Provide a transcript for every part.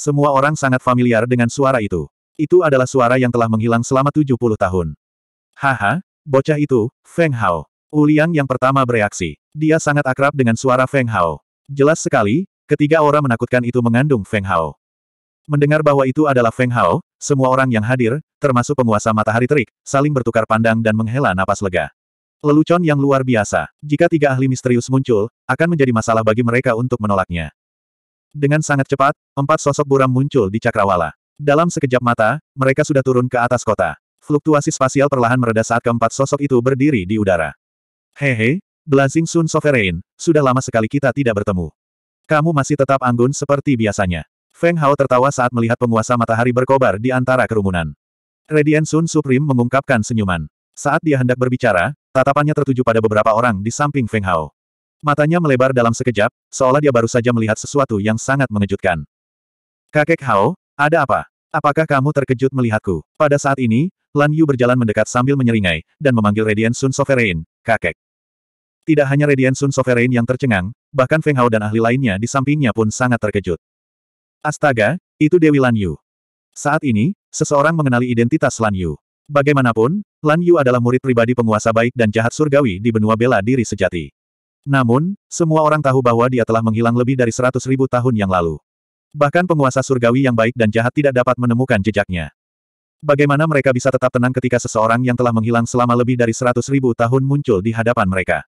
Semua orang sangat familiar dengan suara itu. Itu adalah suara yang telah menghilang selama 70 tahun. Haha, bocah itu, Feng Hao. Uliang yang pertama bereaksi. Dia sangat akrab dengan suara Feng Hao. Jelas sekali, ketiga orang menakutkan itu mengandung Feng Hao. Mendengar bahwa itu adalah Feng Hao, semua orang yang hadir, termasuk penguasa matahari terik, saling bertukar pandang dan menghela napas lega. Lelucon yang luar biasa. Jika tiga ahli misterius muncul, akan menjadi masalah bagi mereka untuk menolaknya. Dengan sangat cepat, empat sosok buram muncul di cakrawala. Dalam sekejap mata, mereka sudah turun ke atas kota. Fluktuasi spasial perlahan mereda saat keempat sosok itu berdiri di udara. Hehe, Blazing Sun Sovereign, sudah lama sekali kita tidak bertemu. Kamu masih tetap anggun seperti biasanya. Feng Hao tertawa saat melihat penguasa matahari berkobar di antara kerumunan. Radiant Sun Supreme mengungkapkan senyuman. Saat dia hendak berbicara, tatapannya tertuju pada beberapa orang di samping Feng Hao. Matanya melebar dalam sekejap, seolah dia baru saja melihat sesuatu yang sangat mengejutkan. Kakek Hao, ada apa? Apakah kamu terkejut melihatku? Pada saat ini, Lan Yu berjalan mendekat sambil menyeringai, dan memanggil Radiant Sun Sovereign, kakek. Tidak hanya Radiant Sun Sovereign yang tercengang, bahkan Feng Hao dan ahli lainnya di sampingnya pun sangat terkejut. Astaga, itu Dewi Lan Yu. Saat ini, seseorang mengenali identitas Lan Yu. Bagaimanapun, Lan Yu adalah murid pribadi penguasa baik dan jahat surgawi di benua bela diri sejati. Namun, semua orang tahu bahwa dia telah menghilang lebih dari seratus ribu tahun yang lalu. Bahkan penguasa surgawi yang baik dan jahat tidak dapat menemukan jejaknya. Bagaimana mereka bisa tetap tenang ketika seseorang yang telah menghilang selama lebih dari seratus ribu tahun muncul di hadapan mereka?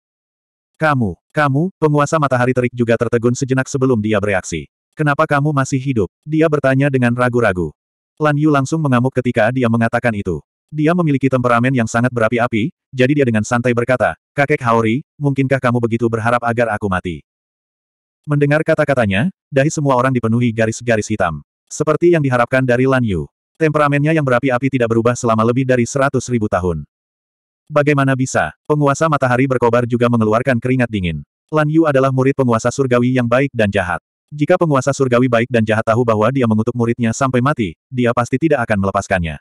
Kamu, kamu, penguasa matahari terik juga tertegun sejenak sebelum dia bereaksi. Kenapa kamu masih hidup? Dia bertanya dengan ragu-ragu. Lan Yu langsung mengamuk ketika dia mengatakan itu. Dia memiliki temperamen yang sangat berapi-api, jadi dia dengan santai berkata, Kakek Haori, mungkinkah kamu begitu berharap agar aku mati? Mendengar kata-katanya, dahi semua orang dipenuhi garis-garis hitam. Seperti yang diharapkan dari Lan Yu. Temperamennya yang berapi-api tidak berubah selama lebih dari seratus ribu tahun. Bagaimana bisa? Penguasa matahari berkobar juga mengeluarkan keringat dingin. Lan Yu adalah murid penguasa surgawi yang baik dan jahat. Jika penguasa surgawi baik dan jahat tahu bahwa dia mengutuk muridnya sampai mati, dia pasti tidak akan melepaskannya.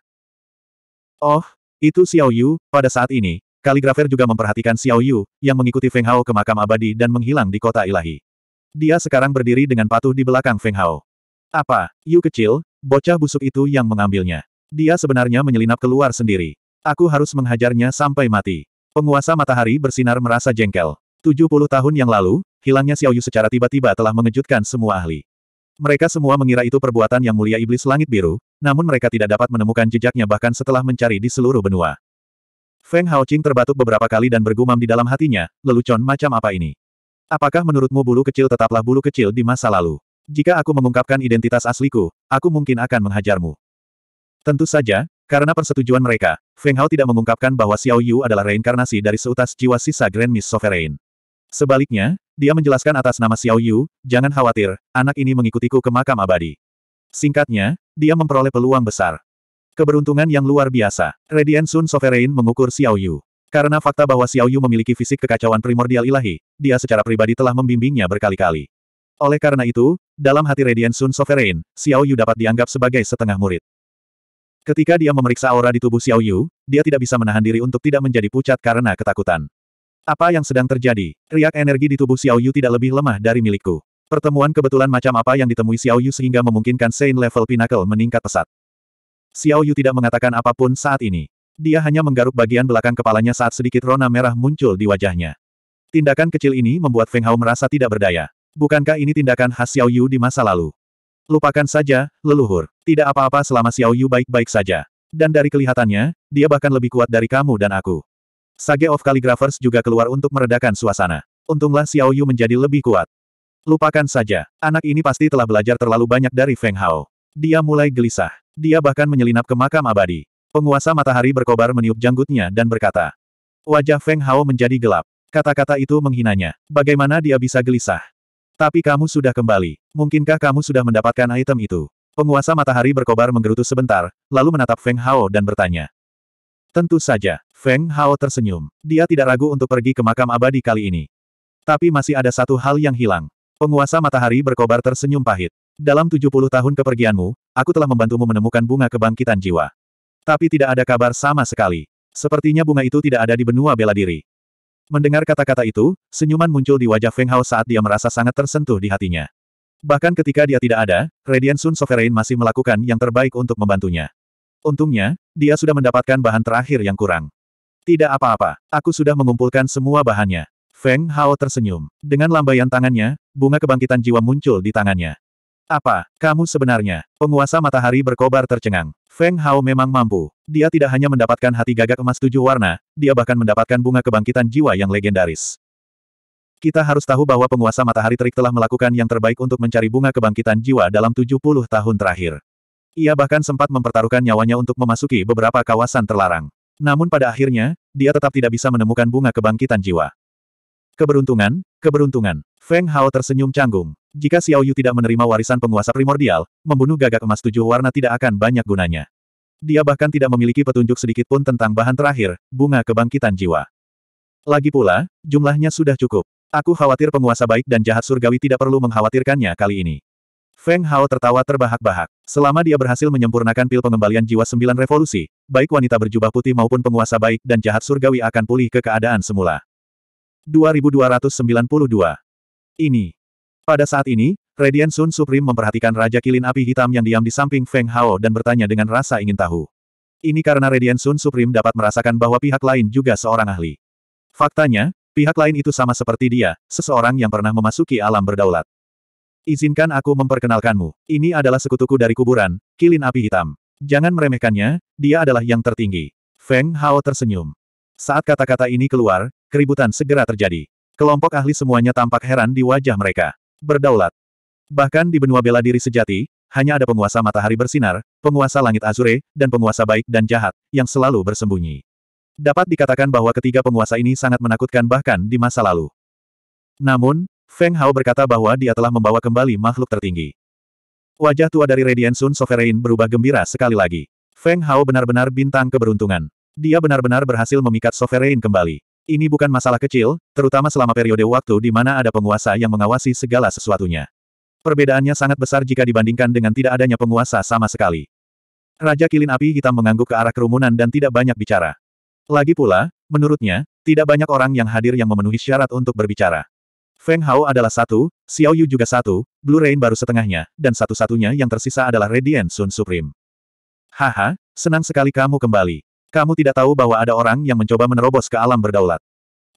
Oh, itu Xiao Yu, pada saat ini, kaligrafer juga memperhatikan Xiao Yu, yang mengikuti Feng Hao ke makam abadi dan menghilang di kota ilahi. Dia sekarang berdiri dengan patuh di belakang Feng Hao. Apa, Yu kecil, bocah busuk itu yang mengambilnya. Dia sebenarnya menyelinap keluar sendiri. Aku harus menghajarnya sampai mati. Penguasa matahari bersinar merasa jengkel. 70 tahun yang lalu, hilangnya Xiao Yu secara tiba-tiba telah mengejutkan semua ahli. Mereka semua mengira itu perbuatan yang mulia iblis langit biru, namun mereka tidak dapat menemukan jejaknya bahkan setelah mencari di seluruh benua. Feng Haoqing terbatuk beberapa kali dan bergumam di dalam hatinya, lelucon macam apa ini? Apakah menurutmu bulu kecil tetaplah bulu kecil di masa lalu? Jika aku mengungkapkan identitas asliku, aku mungkin akan menghajarmu. Tentu saja, karena persetujuan mereka, Feng Hao tidak mengungkapkan bahwa Xiao Yu adalah reinkarnasi dari seutas jiwa sisa Grand Miss Sovereign. Sebaliknya, dia menjelaskan atas nama Xiao Yu, jangan khawatir, anak ini mengikutiku ke makam abadi. Singkatnya, dia memperoleh peluang besar. Keberuntungan yang luar biasa. Radiant Sun Sovereign mengukur Xiao Yu. Karena fakta bahwa Xiao Yu memiliki fisik kekacauan primordial ilahi, dia secara pribadi telah membimbingnya berkali-kali. Oleh karena itu, dalam hati Radiant Sun Sovereign, Xiao Yu dapat dianggap sebagai setengah murid. Ketika dia memeriksa aura di tubuh Xiao Yu, dia tidak bisa menahan diri untuk tidak menjadi pucat karena ketakutan. Apa yang sedang terjadi? Riak energi di tubuh Xiao Yu tidak lebih lemah dari milikku. Pertemuan kebetulan macam apa yang ditemui Xiao Yu sehingga memungkinkan Saint level Pinnacle meningkat pesat. Xiao Yu tidak mengatakan apapun saat ini. Dia hanya menggaruk bagian belakang kepalanya saat sedikit rona merah muncul di wajahnya. Tindakan kecil ini membuat Feng Hao merasa tidak berdaya. Bukankah ini tindakan khas Xiao Yu di masa lalu? Lupakan saja, leluhur. Tidak apa-apa selama Xiao Yu baik-baik saja. Dan dari kelihatannya, dia bahkan lebih kuat dari kamu dan aku. Sage of Calligraphers juga keluar untuk meredakan suasana. Untunglah Xiao Yu menjadi lebih kuat. Lupakan saja, anak ini pasti telah belajar terlalu banyak dari Feng Hao. Dia mulai gelisah. Dia bahkan menyelinap ke makam abadi. Penguasa matahari berkobar meniup janggutnya dan berkata. Wajah Feng Hao menjadi gelap. Kata-kata itu menghinanya. Bagaimana dia bisa gelisah? Tapi kamu sudah kembali. Mungkinkah kamu sudah mendapatkan item itu? Penguasa matahari berkobar menggerutu sebentar, lalu menatap Feng Hao dan bertanya. Tentu saja, Feng Hao tersenyum. Dia tidak ragu untuk pergi ke makam abadi kali ini. Tapi masih ada satu hal yang hilang. Penguasa matahari berkobar tersenyum pahit. Dalam 70 tahun kepergianmu, aku telah membantumu menemukan bunga kebangkitan jiwa. Tapi tidak ada kabar sama sekali. Sepertinya bunga itu tidak ada di benua bela diri. Mendengar kata-kata itu, senyuman muncul di wajah Feng Hao saat dia merasa sangat tersentuh di hatinya. Bahkan ketika dia tidak ada, Radiant Sun Sovereign masih melakukan yang terbaik untuk membantunya. Untungnya, dia sudah mendapatkan bahan terakhir yang kurang. Tidak apa-apa, aku sudah mengumpulkan semua bahannya. Feng Hao tersenyum. Dengan lambaian tangannya, bunga kebangkitan jiwa muncul di tangannya. Apa, kamu sebenarnya, penguasa matahari berkobar tercengang. Feng Hao memang mampu. Dia tidak hanya mendapatkan hati gagak emas tujuh warna, dia bahkan mendapatkan bunga kebangkitan jiwa yang legendaris. Kita harus tahu bahwa penguasa matahari terik telah melakukan yang terbaik untuk mencari bunga kebangkitan jiwa dalam 70 tahun terakhir. Ia bahkan sempat mempertaruhkan nyawanya untuk memasuki beberapa kawasan terlarang. Namun pada akhirnya, dia tetap tidak bisa menemukan bunga kebangkitan jiwa. Keberuntungan, keberuntungan. Feng Hao tersenyum canggung. Jika Xiao Yu tidak menerima warisan penguasa primordial, membunuh gagak emas tujuh warna tidak akan banyak gunanya. Dia bahkan tidak memiliki petunjuk sedikit pun tentang bahan terakhir, bunga kebangkitan jiwa. Lagi pula, jumlahnya sudah cukup. Aku khawatir penguasa baik dan jahat surgawi tidak perlu mengkhawatirkannya kali ini. Feng Hao tertawa terbahak-bahak. Selama dia berhasil menyempurnakan pil pengembalian jiwa sembilan revolusi, baik wanita berjubah putih maupun penguasa baik dan jahat surgawi akan pulih ke keadaan semula. 2292 Ini. Pada saat ini, Radiant Sun Supreme memperhatikan Raja Kilin Api Hitam yang diam di samping Feng Hao dan bertanya dengan rasa ingin tahu. Ini karena Radiant Sun Supreme dapat merasakan bahwa pihak lain juga seorang ahli. Faktanya, pihak lain itu sama seperti dia, seseorang yang pernah memasuki alam berdaulat. Izinkan aku memperkenalkanmu. Ini adalah sekutuku dari kuburan, kilin api hitam. Jangan meremehkannya, dia adalah yang tertinggi. Feng Hao tersenyum. Saat kata-kata ini keluar, keributan segera terjadi. Kelompok ahli semuanya tampak heran di wajah mereka. Berdaulat. Bahkan di benua bela diri sejati, hanya ada penguasa matahari bersinar, penguasa langit azure, dan penguasa baik dan jahat, yang selalu bersembunyi. Dapat dikatakan bahwa ketiga penguasa ini sangat menakutkan bahkan di masa lalu. Namun, Feng Hao berkata bahwa dia telah membawa kembali makhluk tertinggi. Wajah tua dari Radiant Sun Sovereign berubah gembira sekali lagi. Feng Hao benar-benar bintang keberuntungan. Dia benar-benar berhasil memikat Sovereign kembali. Ini bukan masalah kecil, terutama selama periode waktu di mana ada penguasa yang mengawasi segala sesuatunya. Perbedaannya sangat besar jika dibandingkan dengan tidak adanya penguasa sama sekali. Raja Kilin Api Hitam mengangguk ke arah kerumunan dan tidak banyak bicara. Lagi pula, menurutnya, tidak banyak orang yang hadir yang memenuhi syarat untuk berbicara. Feng Hao adalah satu, Xiao Yu juga satu, Blue Rain baru setengahnya, dan satu-satunya yang tersisa adalah Radiant Sun Supreme. Haha, senang sekali kamu kembali. Kamu tidak tahu bahwa ada orang yang mencoba menerobos ke alam berdaulat.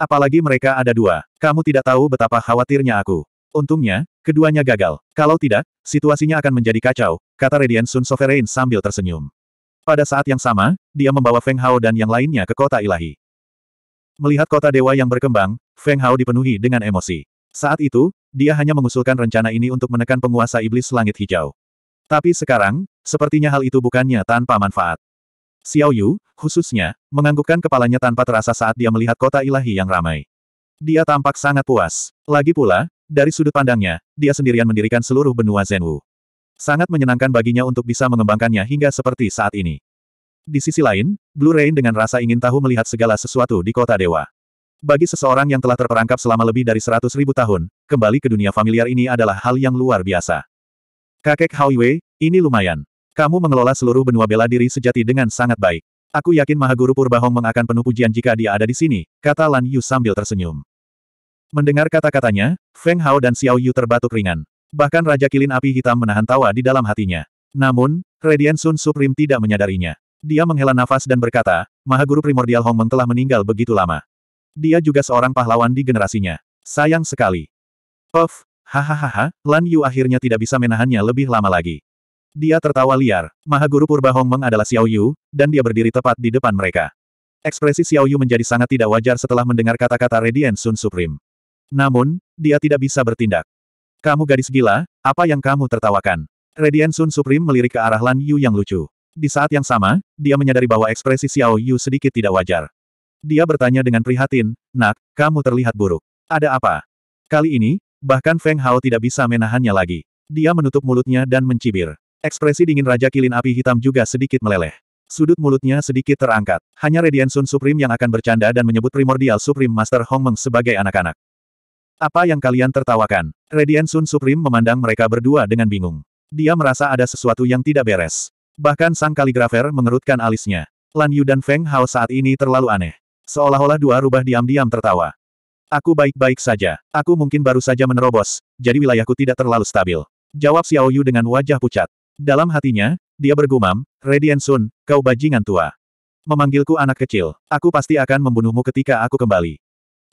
Apalagi mereka ada dua. Kamu tidak tahu betapa khawatirnya aku. Untungnya, keduanya gagal. Kalau tidak, situasinya akan menjadi kacau, kata Radiant Sun Sovereign sambil tersenyum. Pada saat yang sama, dia membawa Feng Hao dan yang lainnya ke kota ilahi. Melihat kota dewa yang berkembang, Feng Hao dipenuhi dengan emosi. Saat itu, dia hanya mengusulkan rencana ini untuk menekan penguasa iblis langit hijau. Tapi sekarang, sepertinya hal itu bukannya tanpa manfaat. Xiao Yu, khususnya, menganggukkan kepalanya tanpa terasa saat dia melihat kota ilahi yang ramai. Dia tampak sangat puas. Lagi pula, dari sudut pandangnya, dia sendirian mendirikan seluruh benua Zhenwu. Sangat menyenangkan baginya untuk bisa mengembangkannya hingga seperti saat ini. Di sisi lain, Blue Rain dengan rasa ingin tahu melihat segala sesuatu di kota dewa. Bagi seseorang yang telah terperangkap selama lebih dari seratus ribu tahun, kembali ke dunia familiar ini adalah hal yang luar biasa. Kakek Wei, ini lumayan. Kamu mengelola seluruh benua bela diri sejati dengan sangat baik. Aku yakin Mahaguru Purba Hongmeng akan penuh pujian jika dia ada di sini, kata Lan Yu sambil tersenyum. Mendengar kata-katanya, Feng Hao dan Xiao Yu terbatuk ringan. Bahkan Raja Kilin Api Hitam menahan tawa di dalam hatinya. Namun, Radiant Sun Supreme tidak menyadarinya. Dia menghela nafas dan berkata, Mahaguru Primordial Hong Meng telah meninggal begitu lama. Dia juga seorang pahlawan di generasinya. Sayang sekali. Puff, hahaha, Lan Yu akhirnya tidak bisa menahannya lebih lama lagi. Dia tertawa liar. Maha Guru Purba Hong Meng adalah Xiao Yu, dan dia berdiri tepat di depan mereka. Ekspresi Xiao Yu menjadi sangat tidak wajar setelah mendengar kata-kata Radiant Sun Supreme. Namun, dia tidak bisa bertindak. Kamu gadis gila, apa yang kamu tertawakan? Radiant Sun Supreme melirik ke arah Lan Yu yang lucu. Di saat yang sama, dia menyadari bahwa ekspresi Xiao Yu sedikit tidak wajar. Dia bertanya dengan prihatin, Nak, kamu terlihat buruk. Ada apa? Kali ini, bahkan Feng Hao tidak bisa menahannya lagi. Dia menutup mulutnya dan mencibir. Ekspresi dingin Raja Kilin Api Hitam juga sedikit meleleh. Sudut mulutnya sedikit terangkat. Hanya Radiant Sun Supreme yang akan bercanda dan menyebut Primordial Supreme Master Hong Meng sebagai anak-anak. Apa yang kalian tertawakan? Radiant Sun Supreme memandang mereka berdua dengan bingung. Dia merasa ada sesuatu yang tidak beres. Bahkan sang kaligrafer mengerutkan alisnya. Lan Yu dan Feng Hao saat ini terlalu aneh. Seolah-olah dua rubah diam-diam tertawa. Aku baik-baik saja. Aku mungkin baru saja menerobos, jadi wilayahku tidak terlalu stabil. Jawab Xiao Yu dengan wajah pucat. Dalam hatinya, dia bergumam, Redian Sun, kau bajingan tua. Memanggilku anak kecil, aku pasti akan membunuhmu ketika aku kembali.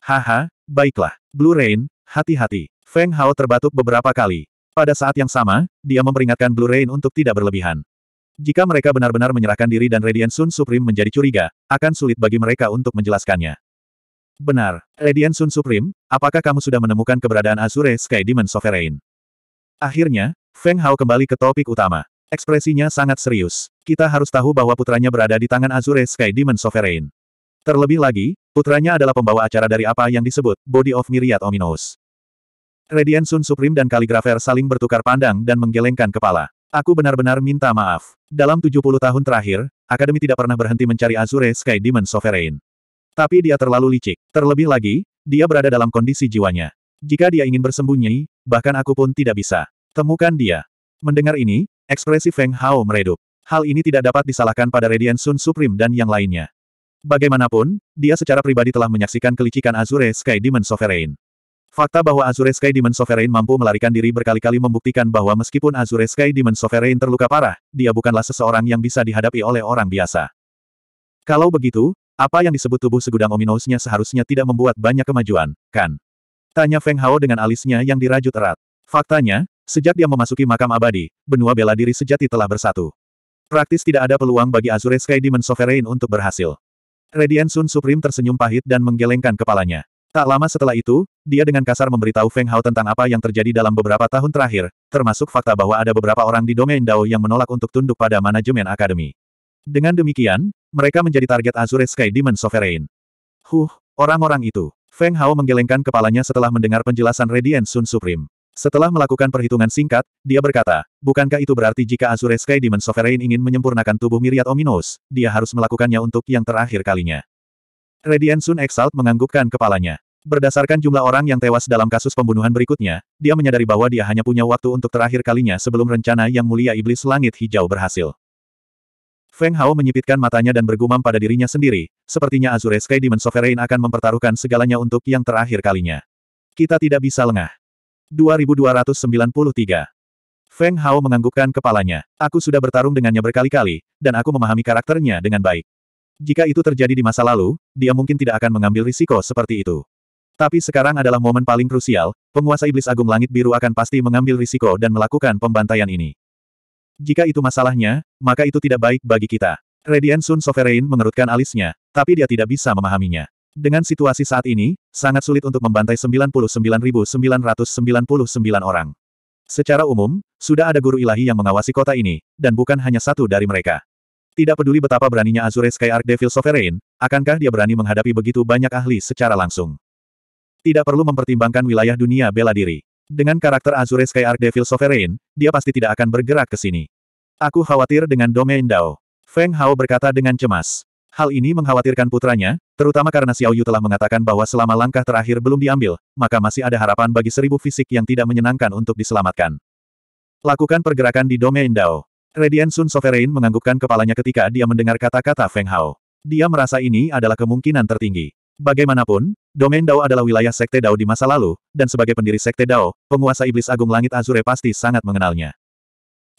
Haha, baiklah. Blue Rain, hati-hati. Feng Hao terbatuk beberapa kali. Pada saat yang sama, dia memperingatkan Blue Rain untuk tidak berlebihan. Jika mereka benar-benar menyerahkan diri dan Radiant Sun Supreme menjadi curiga, akan sulit bagi mereka untuk menjelaskannya. Benar, Radiant Sun Supreme, apakah kamu sudah menemukan keberadaan Azure Sky Demon Sovereign? Akhirnya, Feng Hao kembali ke topik utama. Ekspresinya sangat serius. Kita harus tahu bahwa putranya berada di tangan Azure Sky Demon Sovereign. Terlebih lagi, putranya adalah pembawa acara dari apa yang disebut Body of Myriad Ominous. Radiant Sun Supreme dan Kaligrafer saling bertukar pandang dan menggelengkan kepala. Aku benar-benar minta maaf. Dalam 70 tahun terakhir, Akademi tidak pernah berhenti mencari Azure Sky Demon Sovereign. Tapi dia terlalu licik. Terlebih lagi, dia berada dalam kondisi jiwanya. Jika dia ingin bersembunyi, bahkan aku pun tidak bisa. Temukan dia. Mendengar ini, ekspresi Feng Hao meredup. Hal ini tidak dapat disalahkan pada Radiant Sun Supreme dan yang lainnya. Bagaimanapun, dia secara pribadi telah menyaksikan kelicikan Azure Sky Demon Sovereign. Fakta bahwa Azure Sky Demon Sovereign mampu melarikan diri berkali-kali membuktikan bahwa meskipun Azure Sky Demon Sovereign terluka parah, dia bukanlah seseorang yang bisa dihadapi oleh orang biasa. Kalau begitu, apa yang disebut tubuh segudang ominousnya seharusnya tidak membuat banyak kemajuan, kan? Tanya Feng Hao dengan alisnya yang dirajut erat. Faktanya, sejak dia memasuki makam abadi, benua bela diri sejati telah bersatu. Praktis tidak ada peluang bagi Azure Sky Demon Sovereign untuk berhasil. Radiant Sun Supreme tersenyum pahit dan menggelengkan kepalanya. Tak lama setelah itu, dia dengan kasar memberitahu Feng Hao tentang apa yang terjadi dalam beberapa tahun terakhir, termasuk fakta bahwa ada beberapa orang di domain Dao yang menolak untuk tunduk pada manajemen akademi. Dengan demikian, mereka menjadi target Azure Sky Demon Sovereign. Huh, orang-orang itu. Feng Hao menggelengkan kepalanya setelah mendengar penjelasan Radiant Sun Supreme. Setelah melakukan perhitungan singkat, dia berkata, bukankah itu berarti jika Azure Sky Demon Sovereign ingin menyempurnakan tubuh Miriat Ominous, dia harus melakukannya untuk yang terakhir kalinya. Redian Sun Exalt menganggukkan kepalanya. Berdasarkan jumlah orang yang tewas dalam kasus pembunuhan berikutnya, dia menyadari bahwa dia hanya punya waktu untuk terakhir kalinya sebelum rencana yang mulia iblis langit hijau berhasil. Feng Hao menyipitkan matanya dan bergumam pada dirinya sendiri, sepertinya Azure Sky Demon Sovereign akan mempertaruhkan segalanya untuk yang terakhir kalinya. Kita tidak bisa lengah. 2293 Feng Hao menganggukkan kepalanya. Aku sudah bertarung dengannya berkali-kali, dan aku memahami karakternya dengan baik. Jika itu terjadi di masa lalu, dia mungkin tidak akan mengambil risiko seperti itu. Tapi sekarang adalah momen paling krusial, penguasa iblis agung langit biru akan pasti mengambil risiko dan melakukan pembantaian ini. Jika itu masalahnya, maka itu tidak baik bagi kita. Radiant Sun Sovereign mengerutkan alisnya, tapi dia tidak bisa memahaminya. Dengan situasi saat ini, sangat sulit untuk membantai 99.999 orang. Secara umum, sudah ada guru ilahi yang mengawasi kota ini, dan bukan hanya satu dari mereka. Tidak peduli betapa beraninya Azure Sky Arc Devil Sovereign, akankah dia berani menghadapi begitu banyak ahli secara langsung? Tidak perlu mempertimbangkan wilayah dunia bela diri. Dengan karakter Azure Sky Arc Devil Sovereign, dia pasti tidak akan bergerak ke sini. Aku khawatir dengan domain Dao. Feng Hao berkata dengan cemas. Hal ini mengkhawatirkan putranya, terutama karena Xiao Yu telah mengatakan bahwa selama langkah terakhir belum diambil, maka masih ada harapan bagi seribu fisik yang tidak menyenangkan untuk diselamatkan. Lakukan pergerakan di domain Dao. Radiant Sun Sovereign menganggukkan kepalanya ketika dia mendengar kata-kata Feng Hao. Dia merasa ini adalah kemungkinan tertinggi. Bagaimanapun, domain Dao adalah wilayah Sekte Dao di masa lalu, dan sebagai pendiri Sekte Dao, penguasa Iblis Agung Langit Azure pasti sangat mengenalnya.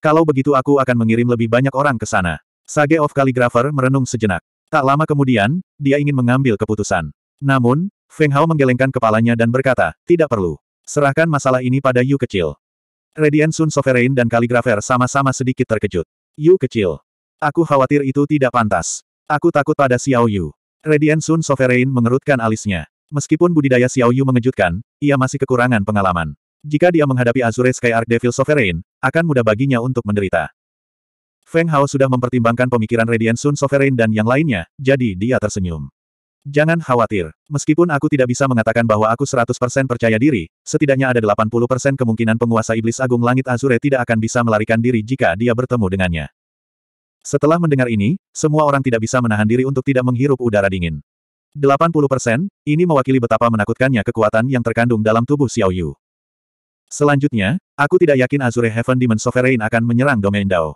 Kalau begitu aku akan mengirim lebih banyak orang ke sana. Sage of Calligrapher merenung sejenak. Tak lama kemudian, dia ingin mengambil keputusan. Namun, Feng Hao menggelengkan kepalanya dan berkata, tidak perlu. Serahkan masalah ini pada Yu kecil. Radiant Sun Sovereign dan Kaligrafer sama-sama sedikit terkejut. Yu kecil. Aku khawatir itu tidak pantas. Aku takut pada Xiao Yu. Radiant Sun Sovereign mengerutkan alisnya. Meskipun budidaya Xiao Yu mengejutkan, ia masih kekurangan pengalaman. Jika dia menghadapi Azure Sky Arc Devil Sovereign, akan mudah baginya untuk menderita. Feng Hao sudah mempertimbangkan pemikiran Radiant Sun Sovereign dan yang lainnya, jadi dia tersenyum. Jangan khawatir. Meskipun aku tidak bisa mengatakan bahwa aku 100% percaya diri, setidaknya ada 80% kemungkinan penguasa iblis agung langit Azure tidak akan bisa melarikan diri jika dia bertemu dengannya. Setelah mendengar ini, semua orang tidak bisa menahan diri untuk tidak menghirup udara dingin. 80%, ini mewakili betapa menakutkannya kekuatan yang terkandung dalam tubuh Xiao Yu. Selanjutnya, aku tidak yakin Azure Heaven Demon Sovereign akan menyerang Domain Dao.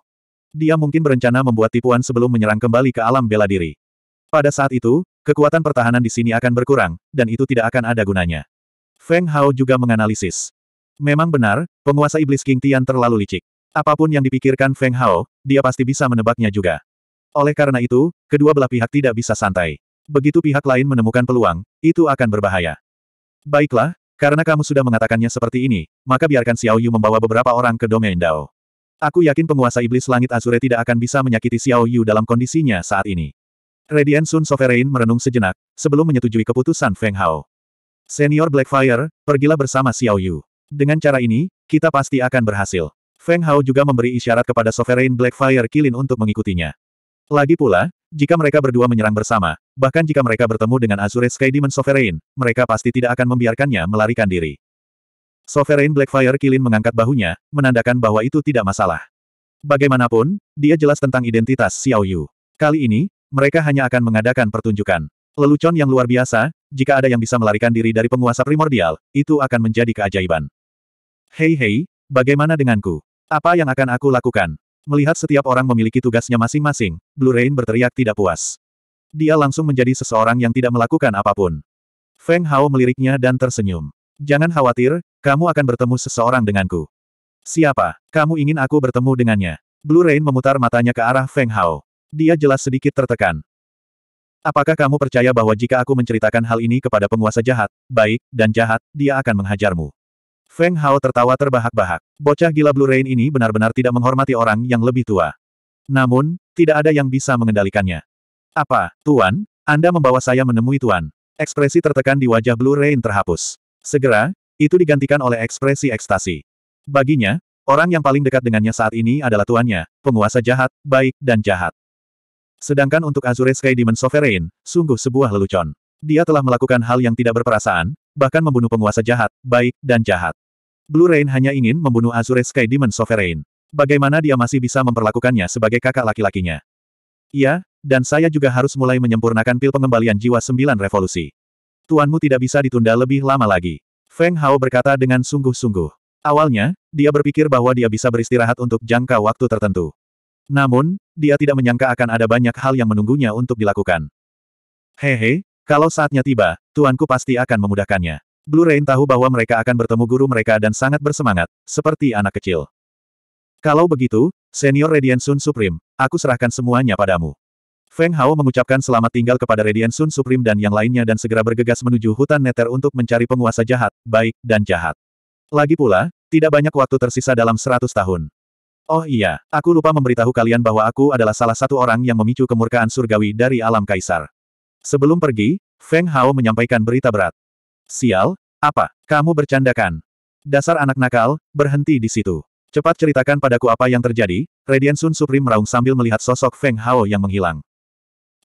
Dia mungkin berencana membuat tipuan sebelum menyerang kembali ke alam bela diri. Pada saat itu, Kekuatan pertahanan di sini akan berkurang, dan itu tidak akan ada gunanya. Feng Hao juga menganalisis. Memang benar, penguasa iblis King Tian terlalu licik. Apapun yang dipikirkan Feng Hao, dia pasti bisa menebaknya juga. Oleh karena itu, kedua belah pihak tidak bisa santai. Begitu pihak lain menemukan peluang, itu akan berbahaya. Baiklah, karena kamu sudah mengatakannya seperti ini, maka biarkan Xiao Yu membawa beberapa orang ke domain Dao. Aku yakin penguasa iblis langit Azure tidak akan bisa menyakiti Xiao Yu dalam kondisinya saat ini. Radiant Sun Sovereign merenung sejenak, sebelum menyetujui keputusan Feng Hao. Senior Blackfire, pergilah bersama Xiao Yu. Dengan cara ini, kita pasti akan berhasil. Feng Hao juga memberi isyarat kepada Sovereign Blackfire Kilin untuk mengikutinya. Lagi pula, jika mereka berdua menyerang bersama, bahkan jika mereka bertemu dengan Azure Sky Demon Sovereign, mereka pasti tidak akan membiarkannya melarikan diri. Sovereign Blackfire Kilin mengangkat bahunya, menandakan bahwa itu tidak masalah. Bagaimanapun, dia jelas tentang identitas Xiao Yu. Kali ini, mereka hanya akan mengadakan pertunjukan. Lelucon yang luar biasa, jika ada yang bisa melarikan diri dari penguasa primordial, itu akan menjadi keajaiban. Hei hei, bagaimana denganku? Apa yang akan aku lakukan? Melihat setiap orang memiliki tugasnya masing-masing, Blue Rain berteriak tidak puas. Dia langsung menjadi seseorang yang tidak melakukan apapun. Feng Hao meliriknya dan tersenyum. Jangan khawatir, kamu akan bertemu seseorang denganku. Siapa? Kamu ingin aku bertemu dengannya? Blue Rain memutar matanya ke arah Feng Hao. Dia jelas sedikit tertekan. Apakah kamu percaya bahwa jika aku menceritakan hal ini kepada penguasa jahat, baik, dan jahat, dia akan menghajarmu? Feng Hao tertawa terbahak-bahak. Bocah gila Blue Rain ini benar-benar tidak menghormati orang yang lebih tua. Namun, tidak ada yang bisa mengendalikannya. Apa, Tuan? Anda membawa saya menemui Tuan. Ekspresi tertekan di wajah Blue Rain terhapus. Segera, itu digantikan oleh ekspresi ekstasi. Baginya, orang yang paling dekat dengannya saat ini adalah tuannya, penguasa jahat, baik, dan jahat. Sedangkan untuk Azure Sky Demon Sovereign, sungguh sebuah lelucon. Dia telah melakukan hal yang tidak berperasaan, bahkan membunuh penguasa jahat, baik, dan jahat. Blue Rain hanya ingin membunuh Azure Sky Demon Sovereign. Bagaimana dia masih bisa memperlakukannya sebagai kakak laki-lakinya? Iya, dan saya juga harus mulai menyempurnakan pil pengembalian jiwa sembilan revolusi. Tuanmu tidak bisa ditunda lebih lama lagi. Feng Hao berkata dengan sungguh-sungguh. Awalnya, dia berpikir bahwa dia bisa beristirahat untuk jangka waktu tertentu. Namun, dia tidak menyangka akan ada banyak hal yang menunggunya untuk dilakukan. Hehe, kalau saatnya tiba, tuanku pasti akan memudahkannya. Blue Rain tahu bahwa mereka akan bertemu guru mereka dan sangat bersemangat, seperti anak kecil. Kalau begitu, Senior Radiant Sun Supreme, aku serahkan semuanya padamu. Feng Hao mengucapkan selamat tinggal kepada Radiant Sun Supreme dan yang lainnya dan segera bergegas menuju hutan Nether untuk mencari penguasa jahat, baik, dan jahat. Lagi pula, tidak banyak waktu tersisa dalam seratus tahun. Oh iya, aku lupa memberitahu kalian bahwa aku adalah salah satu orang yang memicu kemurkaan surgawi dari alam kaisar. Sebelum pergi, Feng Hao menyampaikan berita berat. Sial, apa? Kamu bercandakan. Dasar anak nakal, berhenti di situ. Cepat ceritakan padaku apa yang terjadi, Radiant Sun Supreme meraung sambil melihat sosok Feng Hao yang menghilang.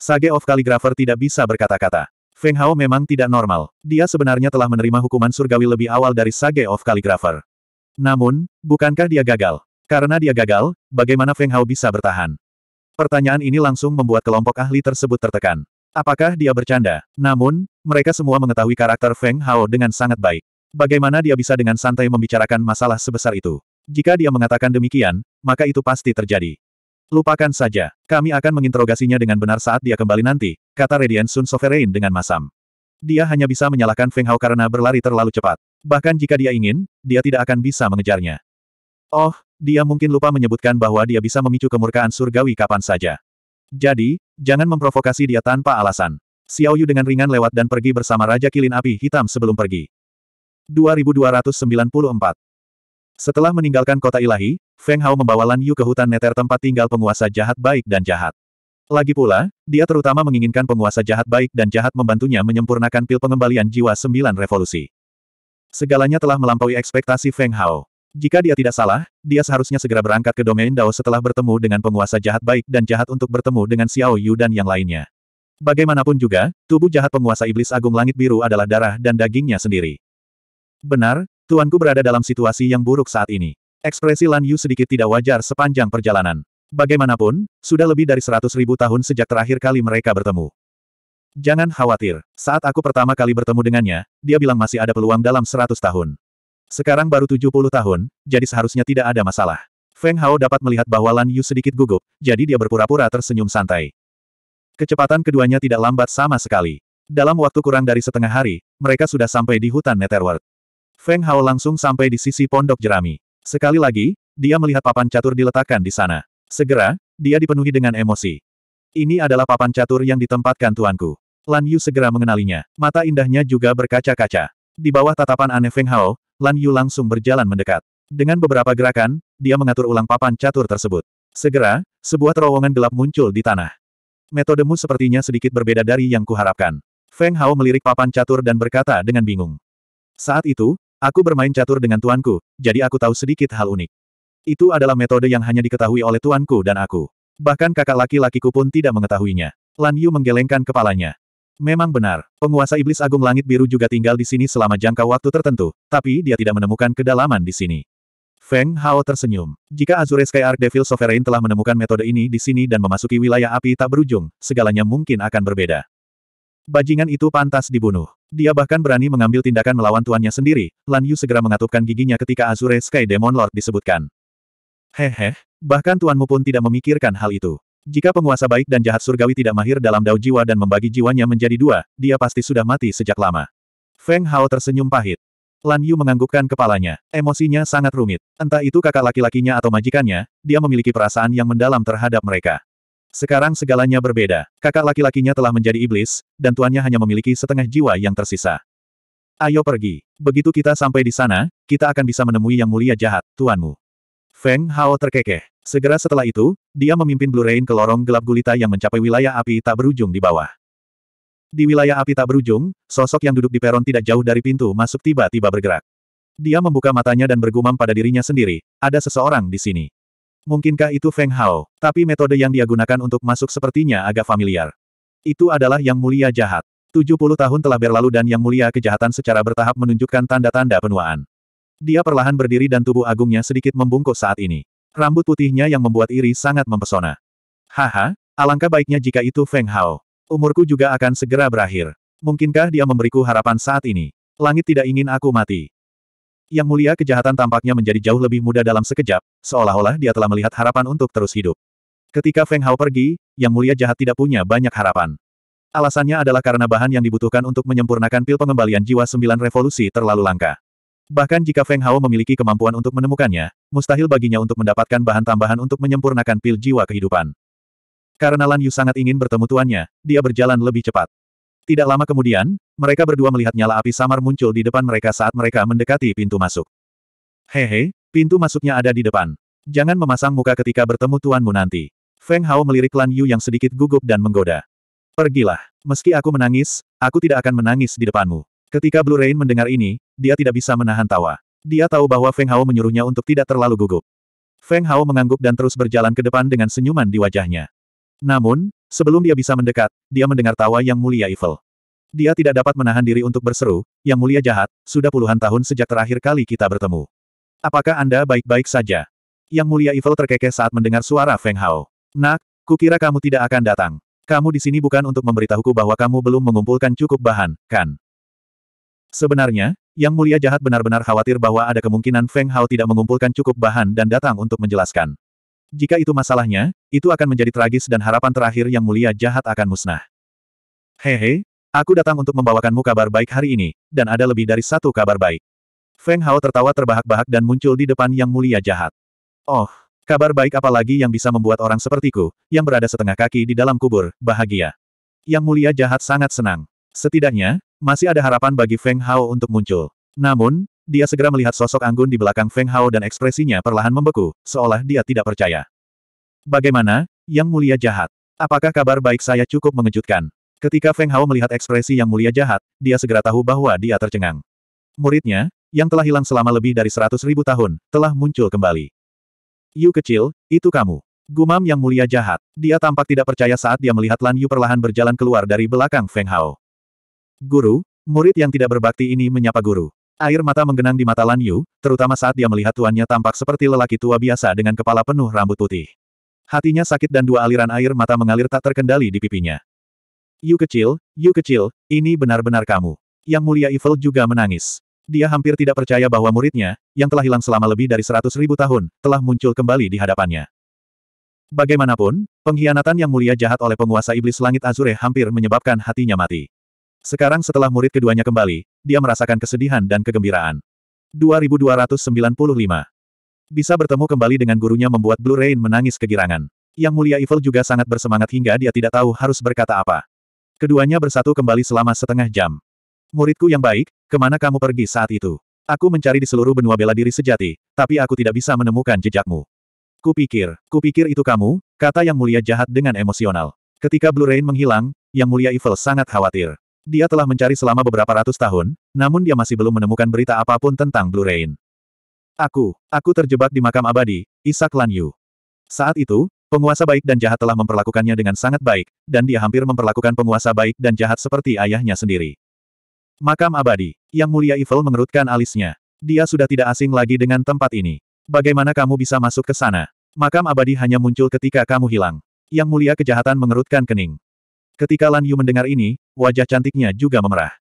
Sage of Calligrapher tidak bisa berkata-kata. Feng Hao memang tidak normal. Dia sebenarnya telah menerima hukuman surgawi lebih awal dari Sage of Calligrapher. Namun, bukankah dia gagal? Karena dia gagal, bagaimana Feng Hao bisa bertahan? Pertanyaan ini langsung membuat kelompok ahli tersebut tertekan. Apakah dia bercanda? Namun, mereka semua mengetahui karakter Feng Hao dengan sangat baik. Bagaimana dia bisa dengan santai membicarakan masalah sebesar itu? Jika dia mengatakan demikian, maka itu pasti terjadi. Lupakan saja, kami akan menginterogasinya dengan benar saat dia kembali nanti, kata Radiant Sun Sovereign dengan masam. Dia hanya bisa menyalahkan Feng Hao karena berlari terlalu cepat. Bahkan jika dia ingin, dia tidak akan bisa mengejarnya. Oh, dia mungkin lupa menyebutkan bahwa dia bisa memicu kemurkaan surgawi kapan saja. Jadi, jangan memprovokasi dia tanpa alasan. Xiao Yu dengan ringan lewat dan pergi bersama Raja Kilin Api Hitam sebelum pergi. 2294 Setelah meninggalkan kota ilahi, Feng Hao membawa Lan Yu ke hutan neter tempat tinggal penguasa jahat baik dan jahat. Lagi pula, dia terutama menginginkan penguasa jahat baik dan jahat membantunya menyempurnakan pil pengembalian jiwa sembilan revolusi. Segalanya telah melampaui ekspektasi Feng Hao. Jika dia tidak salah, dia seharusnya segera berangkat ke domain Dao setelah bertemu dengan penguasa jahat baik dan jahat untuk bertemu dengan Xiao Yu dan yang lainnya. Bagaimanapun juga, tubuh jahat penguasa iblis agung langit biru adalah darah dan dagingnya sendiri. Benar, tuanku berada dalam situasi yang buruk saat ini. Ekspresi Lan Yu sedikit tidak wajar sepanjang perjalanan. Bagaimanapun, sudah lebih dari seratus ribu tahun sejak terakhir kali mereka bertemu. Jangan khawatir, saat aku pertama kali bertemu dengannya, dia bilang masih ada peluang dalam seratus tahun. Sekarang baru 70 tahun, jadi seharusnya tidak ada masalah. Feng Hao dapat melihat bahwa Lan Yu sedikit gugup, jadi dia berpura-pura tersenyum santai. Kecepatan keduanya tidak lambat sama sekali. Dalam waktu kurang dari setengah hari, mereka sudah sampai di hutan Netherworld. Feng Hao langsung sampai di sisi pondok jerami. Sekali lagi, dia melihat papan catur diletakkan di sana. Segera, dia dipenuhi dengan emosi. Ini adalah papan catur yang ditempatkan tuanku. Lan Yu segera mengenalinya. Mata indahnya juga berkaca-kaca. Di bawah tatapan aneh Feng Hao, Lan Yu langsung berjalan mendekat. Dengan beberapa gerakan, dia mengatur ulang papan catur tersebut. Segera, sebuah terowongan gelap muncul di tanah. Metodemu sepertinya sedikit berbeda dari yang kuharapkan. Feng Hao melirik papan catur dan berkata dengan bingung. Saat itu, aku bermain catur dengan tuanku, jadi aku tahu sedikit hal unik. Itu adalah metode yang hanya diketahui oleh tuanku dan aku. Bahkan kakak laki-lakiku pun tidak mengetahuinya. Lan Yu menggelengkan kepalanya. Memang benar, penguasa iblis agung langit biru juga tinggal di sini selama jangka waktu tertentu, tapi dia tidak menemukan kedalaman di sini. Feng Hao tersenyum. Jika Azure Sky Arc Devil Sovereign telah menemukan metode ini di sini dan memasuki wilayah api tak berujung, segalanya mungkin akan berbeda. Bajingan itu pantas dibunuh. Dia bahkan berani mengambil tindakan melawan tuannya sendiri, Lan Yu segera mengatupkan giginya ketika Azure Sky Demon Lord disebutkan. Hehe, bahkan tuanmu pun tidak memikirkan hal itu. Jika penguasa baik dan jahat surgawi tidak mahir dalam dao jiwa dan membagi jiwanya menjadi dua, dia pasti sudah mati sejak lama. Feng Hao tersenyum pahit. Lan Yu menganggukkan kepalanya. Emosinya sangat rumit. Entah itu kakak laki-lakinya atau majikannya, dia memiliki perasaan yang mendalam terhadap mereka. Sekarang segalanya berbeda. Kakak laki-lakinya telah menjadi iblis, dan tuannya hanya memiliki setengah jiwa yang tersisa. Ayo pergi. Begitu kita sampai di sana, kita akan bisa menemui yang mulia jahat, tuanmu. Feng Hao terkekeh. Segera setelah itu, dia memimpin Blue Rain ke lorong gelap gulita yang mencapai wilayah api tak berujung di bawah. Di wilayah api tak berujung, sosok yang duduk di peron tidak jauh dari pintu masuk tiba-tiba bergerak. Dia membuka matanya dan bergumam pada dirinya sendiri, ada seseorang di sini. Mungkinkah itu Feng Hao, tapi metode yang dia gunakan untuk masuk sepertinya agak familiar. Itu adalah Yang Mulia Jahat. 70 tahun telah berlalu dan Yang Mulia Kejahatan secara bertahap menunjukkan tanda-tanda penuaan. Dia perlahan berdiri dan tubuh agungnya sedikit membungkuk saat ini. Rambut putihnya yang membuat Iri sangat mempesona. Haha, alangkah baiknya jika itu Feng Hao. Umurku juga akan segera berakhir. Mungkinkah dia memberiku harapan saat ini? Langit tidak ingin aku mati. Yang mulia kejahatan tampaknya menjadi jauh lebih mudah dalam sekejap, seolah-olah dia telah melihat harapan untuk terus hidup. Ketika Feng Hao pergi, yang mulia jahat tidak punya banyak harapan. Alasannya adalah karena bahan yang dibutuhkan untuk menyempurnakan pil pengembalian jiwa sembilan revolusi terlalu langka. Bahkan jika Feng Hao memiliki kemampuan untuk menemukannya, mustahil baginya untuk mendapatkan bahan tambahan untuk menyempurnakan pil jiwa kehidupan. Karena Lan Yu sangat ingin bertemu tuannya, dia berjalan lebih cepat. Tidak lama kemudian, mereka berdua melihat nyala api samar muncul di depan mereka saat mereka mendekati pintu masuk. Hehe, pintu masuknya ada di depan. Jangan memasang muka ketika bertemu tuanmu nanti. Feng Hao melirik Lan Yu yang sedikit gugup dan menggoda. Pergilah. Meski aku menangis, aku tidak akan menangis di depanmu. Ketika Blue Rain mendengar ini, dia tidak bisa menahan tawa. Dia tahu bahwa Feng Hao menyuruhnya untuk tidak terlalu gugup. Feng Hao mengangguk dan terus berjalan ke depan dengan senyuman di wajahnya. Namun, sebelum dia bisa mendekat, dia mendengar tawa yang mulia Evil. Dia tidak dapat menahan diri untuk berseru, Yang Mulia Jahat, sudah puluhan tahun sejak terakhir kali kita bertemu. Apakah Anda baik-baik saja? Yang Mulia Evil terkekeh saat mendengar suara Feng Hao. Nak, kukira kamu tidak akan datang. Kamu di sini bukan untuk memberitahuku bahwa kamu belum mengumpulkan cukup bahan, kan? Sebenarnya, Yang Mulia Jahat benar-benar khawatir bahwa ada kemungkinan Feng Hao tidak mengumpulkan cukup bahan dan datang untuk menjelaskan. Jika itu masalahnya, itu akan menjadi tragis dan harapan terakhir Yang Mulia Jahat akan musnah. Hehe, aku datang untuk membawakanmu kabar baik hari ini, dan ada lebih dari satu kabar baik. Feng Hao tertawa terbahak-bahak dan muncul di depan Yang Mulia Jahat. Oh, kabar baik apalagi yang bisa membuat orang sepertiku, yang berada setengah kaki di dalam kubur, bahagia. Yang Mulia Jahat sangat senang. Setidaknya, masih ada harapan bagi Feng Hao untuk muncul. Namun, dia segera melihat sosok anggun di belakang Feng Hao dan ekspresinya perlahan membeku, seolah dia tidak percaya. Bagaimana, Yang Mulia Jahat? Apakah kabar baik saya cukup mengejutkan? Ketika Feng Hao melihat ekspresi Yang Mulia Jahat, dia segera tahu bahwa dia tercengang. Muridnya, yang telah hilang selama lebih dari seratus ribu tahun, telah muncul kembali. Yu kecil, itu kamu. Gumam Yang Mulia Jahat. Dia tampak tidak percaya saat dia melihat Lan Yu perlahan berjalan keluar dari belakang Feng Hao. Guru, murid yang tidak berbakti ini menyapa guru. Air mata menggenang di mata Lan Yu, terutama saat dia melihat tuannya tampak seperti lelaki tua biasa dengan kepala penuh rambut putih. Hatinya sakit dan dua aliran air mata mengalir tak terkendali di pipinya. Yu kecil, Yu kecil, ini benar-benar kamu. Yang mulia Evil juga menangis. Dia hampir tidak percaya bahwa muridnya, yang telah hilang selama lebih dari seratus ribu tahun, telah muncul kembali di hadapannya. Bagaimanapun, pengkhianatan yang mulia jahat oleh penguasa iblis langit Azure hampir menyebabkan hatinya mati. Sekarang setelah murid keduanya kembali, dia merasakan kesedihan dan kegembiraan. 2295. Bisa bertemu kembali dengan gurunya membuat Blue Rain menangis kegirangan. Yang mulia Evil juga sangat bersemangat hingga dia tidak tahu harus berkata apa. Keduanya bersatu kembali selama setengah jam. Muridku yang baik, kemana kamu pergi saat itu? Aku mencari di seluruh benua bela diri sejati, tapi aku tidak bisa menemukan jejakmu. Kupikir, kupikir itu kamu, kata Yang Mulia jahat dengan emosional. Ketika Blue Rain menghilang, Yang Mulia Evil sangat khawatir. Dia telah mencari selama beberapa ratus tahun, namun dia masih belum menemukan berita apapun tentang Blue Rain. Aku, aku terjebak di makam abadi, Isak Lan Yu. Saat itu, penguasa baik dan jahat telah memperlakukannya dengan sangat baik, dan dia hampir memperlakukan penguasa baik dan jahat seperti ayahnya sendiri. Makam abadi, yang mulia Evil mengerutkan alisnya. Dia sudah tidak asing lagi dengan tempat ini. Bagaimana kamu bisa masuk ke sana? Makam abadi hanya muncul ketika kamu hilang. Yang mulia kejahatan mengerutkan kening. Ketika Lan Yu mendengar ini, wajah cantiknya juga memerah.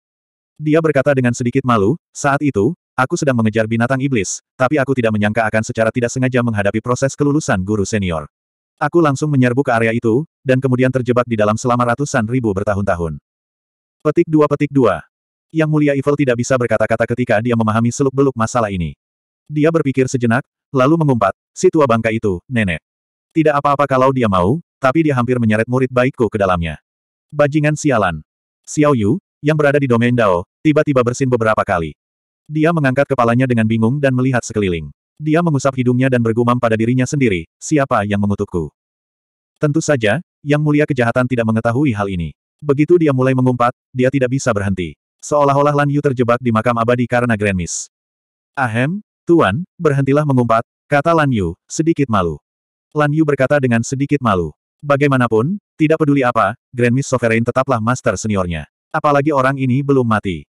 Dia berkata dengan sedikit malu, saat itu, aku sedang mengejar binatang iblis, tapi aku tidak menyangka akan secara tidak sengaja menghadapi proses kelulusan guru senior. Aku langsung menyerbu ke area itu, dan kemudian terjebak di dalam selama ratusan ribu bertahun-tahun. Petik dua petik dua. Yang mulia Evil tidak bisa berkata-kata ketika dia memahami seluk-beluk masalah ini. Dia berpikir sejenak, lalu mengumpat, si tua bangka itu, nenek. Tidak apa-apa kalau dia mau, tapi dia hampir menyeret murid baikku ke dalamnya. Bajingan sialan. Xiao Yu, yang berada di domain Dao, tiba-tiba bersin beberapa kali. Dia mengangkat kepalanya dengan bingung dan melihat sekeliling. Dia mengusap hidungnya dan bergumam pada dirinya sendiri, siapa yang mengutukku? Tentu saja, yang mulia kejahatan tidak mengetahui hal ini. Begitu dia mulai mengumpat, dia tidak bisa berhenti. Seolah-olah Lan Yu terjebak di makam abadi karena Grand Miss. Ahem, Tuan, berhentilah mengumpat, kata Lan Yu, sedikit malu. Lan Yu berkata dengan sedikit malu. Bagaimanapun, tidak peduli apa, Grand Miss Sovereign tetaplah master seniornya. Apalagi orang ini belum mati.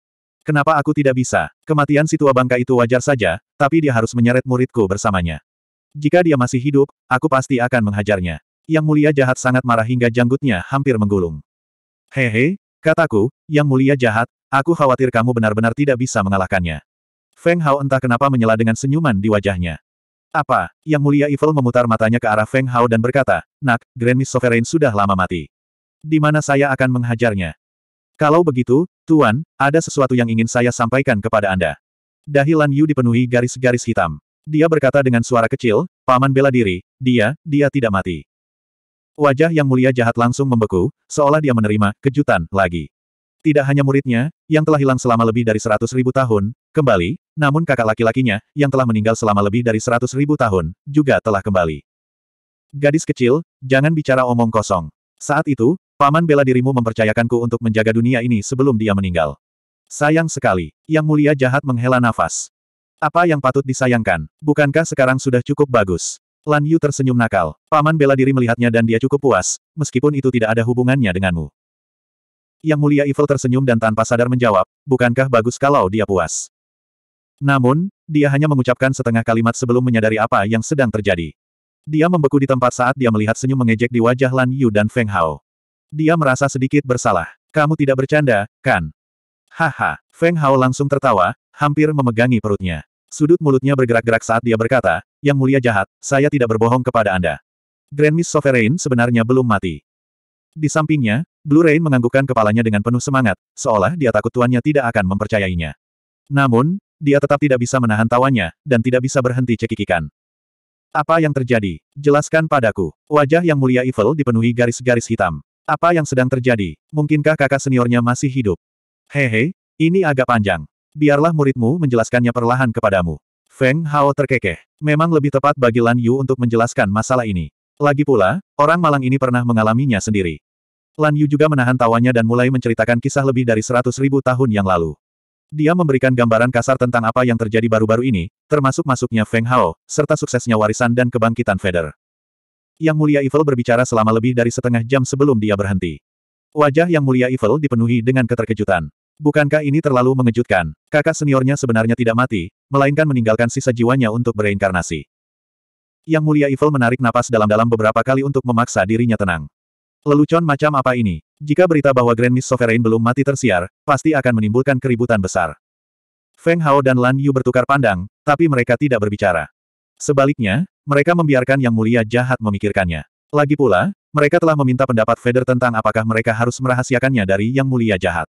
Kenapa aku tidak bisa? Kematian si tua bangka itu wajar saja, tapi dia harus menyeret muridku bersamanya. Jika dia masih hidup, aku pasti akan menghajarnya. Yang mulia jahat sangat marah hingga janggutnya hampir menggulung. Hehe, kataku, yang mulia jahat, aku khawatir kamu benar-benar tidak bisa mengalahkannya. Feng Hao entah kenapa menyela dengan senyuman di wajahnya. Apa? Yang mulia Evil memutar matanya ke arah Feng Hao dan berkata, Nak, Grand Miss Sovereign sudah lama mati. Di mana saya akan menghajarnya? Kalau begitu, Tuan, ada sesuatu yang ingin saya sampaikan kepada Anda. Dahilan Yu dipenuhi garis-garis hitam. Dia berkata dengan suara kecil, Paman bela diri, dia, dia tidak mati. Wajah yang mulia jahat langsung membeku, seolah dia menerima kejutan lagi. Tidak hanya muridnya, yang telah hilang selama lebih dari seratus ribu tahun, kembali, namun kakak laki-lakinya, yang telah meninggal selama lebih dari seratus ribu tahun, juga telah kembali. Gadis kecil, jangan bicara omong kosong. Saat itu, paman bela dirimu mempercayakanku untuk menjaga dunia ini sebelum dia meninggal. Sayang sekali, yang mulia jahat menghela nafas. Apa yang patut disayangkan? Bukankah sekarang sudah cukup bagus? Lan Yu tersenyum nakal. Paman bela diri melihatnya dan dia cukup puas, meskipun itu tidak ada hubungannya denganmu. Yang mulia Evil tersenyum dan tanpa sadar menjawab, bukankah bagus kalau dia puas? Namun, dia hanya mengucapkan setengah kalimat sebelum menyadari apa yang sedang terjadi. Dia membeku di tempat saat dia melihat senyum mengejek di wajah Lan Yu dan Feng Hao. Dia merasa sedikit bersalah. Kamu tidak bercanda, kan? Haha, Feng Hao langsung tertawa, hampir memegangi perutnya. Sudut mulutnya bergerak-gerak saat dia berkata, Yang mulia jahat, saya tidak berbohong kepada Anda. Grand Miss Sovereign sebenarnya belum mati. Di sampingnya, Blue Rain menganggukkan kepalanya dengan penuh semangat, seolah dia takut tuannya tidak akan mempercayainya. Namun, dia tetap tidak bisa menahan tawanya, dan tidak bisa berhenti cekikikan. Apa yang terjadi? Jelaskan padaku. Wajah yang mulia Evil dipenuhi garis-garis hitam. Apa yang sedang terjadi? Mungkinkah kakak seniornya masih hidup? Hehe, ini agak panjang. Biarlah muridmu menjelaskannya perlahan kepadamu. Feng Hao terkekeh. Memang lebih tepat bagi Lan Yu untuk menjelaskan masalah ini. Lagi pula, orang malang ini pernah mengalaminya sendiri. Lan Yu juga menahan tawanya dan mulai menceritakan kisah lebih dari seratus ribu tahun yang lalu. Dia memberikan gambaran kasar tentang apa yang terjadi baru-baru ini, termasuk masuknya Feng Hao, serta suksesnya warisan dan kebangkitan Feder. Yang Mulia Evil berbicara selama lebih dari setengah jam sebelum dia berhenti. Wajah Yang Mulia Evil dipenuhi dengan keterkejutan. Bukankah ini terlalu mengejutkan? Kakak seniornya sebenarnya tidak mati, melainkan meninggalkan sisa jiwanya untuk bereinkarnasi. Yang Mulia Evil menarik napas dalam-dalam beberapa kali untuk memaksa dirinya tenang. Lelucon macam apa ini? Jika berita bahwa Grand Miss Sovereign belum mati tersiar, pasti akan menimbulkan keributan besar. Feng Hao dan Lan Yu bertukar pandang, tapi mereka tidak berbicara. Sebaliknya, mereka membiarkan Yang Mulia jahat memikirkannya. Lagi pula, mereka telah meminta pendapat Feder tentang apakah mereka harus merahasiakannya dari Yang Mulia jahat.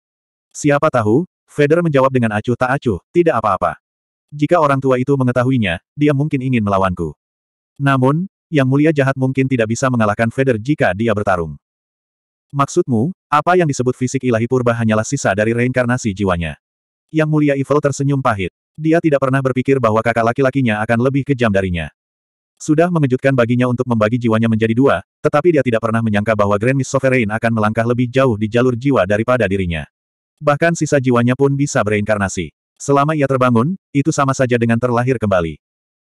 Siapa tahu, Feder menjawab dengan acuh tak acuh, tidak apa-apa. Jika orang tua itu mengetahuinya, dia mungkin ingin melawanku. Namun, Yang Mulia jahat mungkin tidak bisa mengalahkan Feder jika dia bertarung. Maksudmu, apa yang disebut fisik ilahi purba hanyalah sisa dari reinkarnasi jiwanya. Yang mulia Evil tersenyum pahit. Dia tidak pernah berpikir bahwa kakak laki-lakinya akan lebih kejam darinya. Sudah mengejutkan baginya untuk membagi jiwanya menjadi dua, tetapi dia tidak pernah menyangka bahwa Grand Miss Sovereign akan melangkah lebih jauh di jalur jiwa daripada dirinya. Bahkan sisa jiwanya pun bisa bereinkarnasi. Selama ia terbangun, itu sama saja dengan terlahir kembali.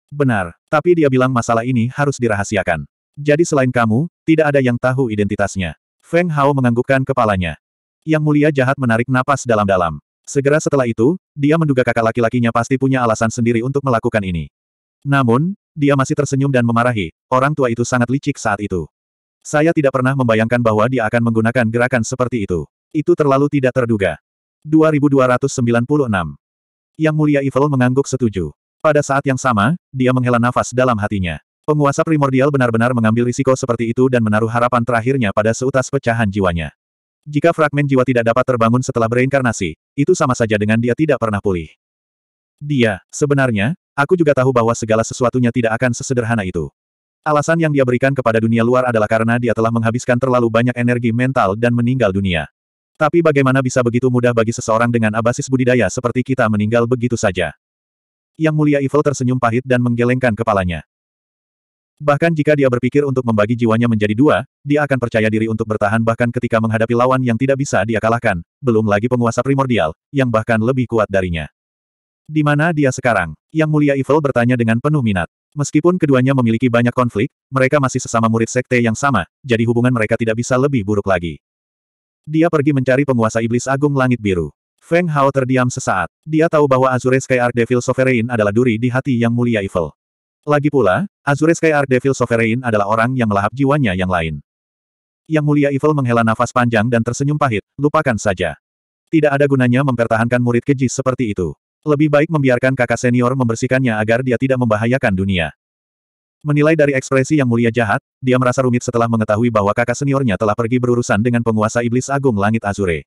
Benar, tapi dia bilang masalah ini harus dirahasiakan. Jadi selain kamu, tidak ada yang tahu identitasnya. Feng Hao menganggukkan kepalanya. Yang mulia jahat menarik napas dalam-dalam. Segera setelah itu, dia menduga kakak laki-lakinya pasti punya alasan sendiri untuk melakukan ini. Namun, dia masih tersenyum dan memarahi, orang tua itu sangat licik saat itu. Saya tidak pernah membayangkan bahwa dia akan menggunakan gerakan seperti itu. Itu terlalu tidak terduga. 2296 Yang mulia Evil mengangguk setuju. Pada saat yang sama, dia menghela nafas dalam hatinya. Penguasa primordial benar-benar mengambil risiko seperti itu dan menaruh harapan terakhirnya pada seutas pecahan jiwanya. Jika fragmen jiwa tidak dapat terbangun setelah bereinkarnasi, itu sama saja dengan dia tidak pernah pulih. Dia, sebenarnya, aku juga tahu bahwa segala sesuatunya tidak akan sesederhana itu. Alasan yang dia berikan kepada dunia luar adalah karena dia telah menghabiskan terlalu banyak energi mental dan meninggal dunia. Tapi bagaimana bisa begitu mudah bagi seseorang dengan abasis budidaya seperti kita meninggal begitu saja? Yang mulia Evil tersenyum pahit dan menggelengkan kepalanya. Bahkan jika dia berpikir untuk membagi jiwanya menjadi dua, dia akan percaya diri untuk bertahan bahkan ketika menghadapi lawan yang tidak bisa dia kalahkan, belum lagi penguasa primordial, yang bahkan lebih kuat darinya. Di mana dia sekarang? Yang mulia Evil bertanya dengan penuh minat. Meskipun keduanya memiliki banyak konflik, mereka masih sesama murid sekte yang sama, jadi hubungan mereka tidak bisa lebih buruk lagi. Dia pergi mencari penguasa iblis agung langit biru. Feng Hao terdiam sesaat. Dia tahu bahwa Azure Sky Art Devil Sovereign adalah duri di hati yang mulia Evil. Lagi pula, Azure Sky Art Devil Sovereign adalah orang yang melahap jiwanya yang lain. Yang mulia Evil menghela nafas panjang dan tersenyum pahit, lupakan saja. Tidak ada gunanya mempertahankan murid keji seperti itu. Lebih baik membiarkan kakak senior membersihkannya agar dia tidak membahayakan dunia. Menilai dari ekspresi yang mulia jahat, dia merasa rumit setelah mengetahui bahwa kakak seniornya telah pergi berurusan dengan penguasa iblis agung langit Azure.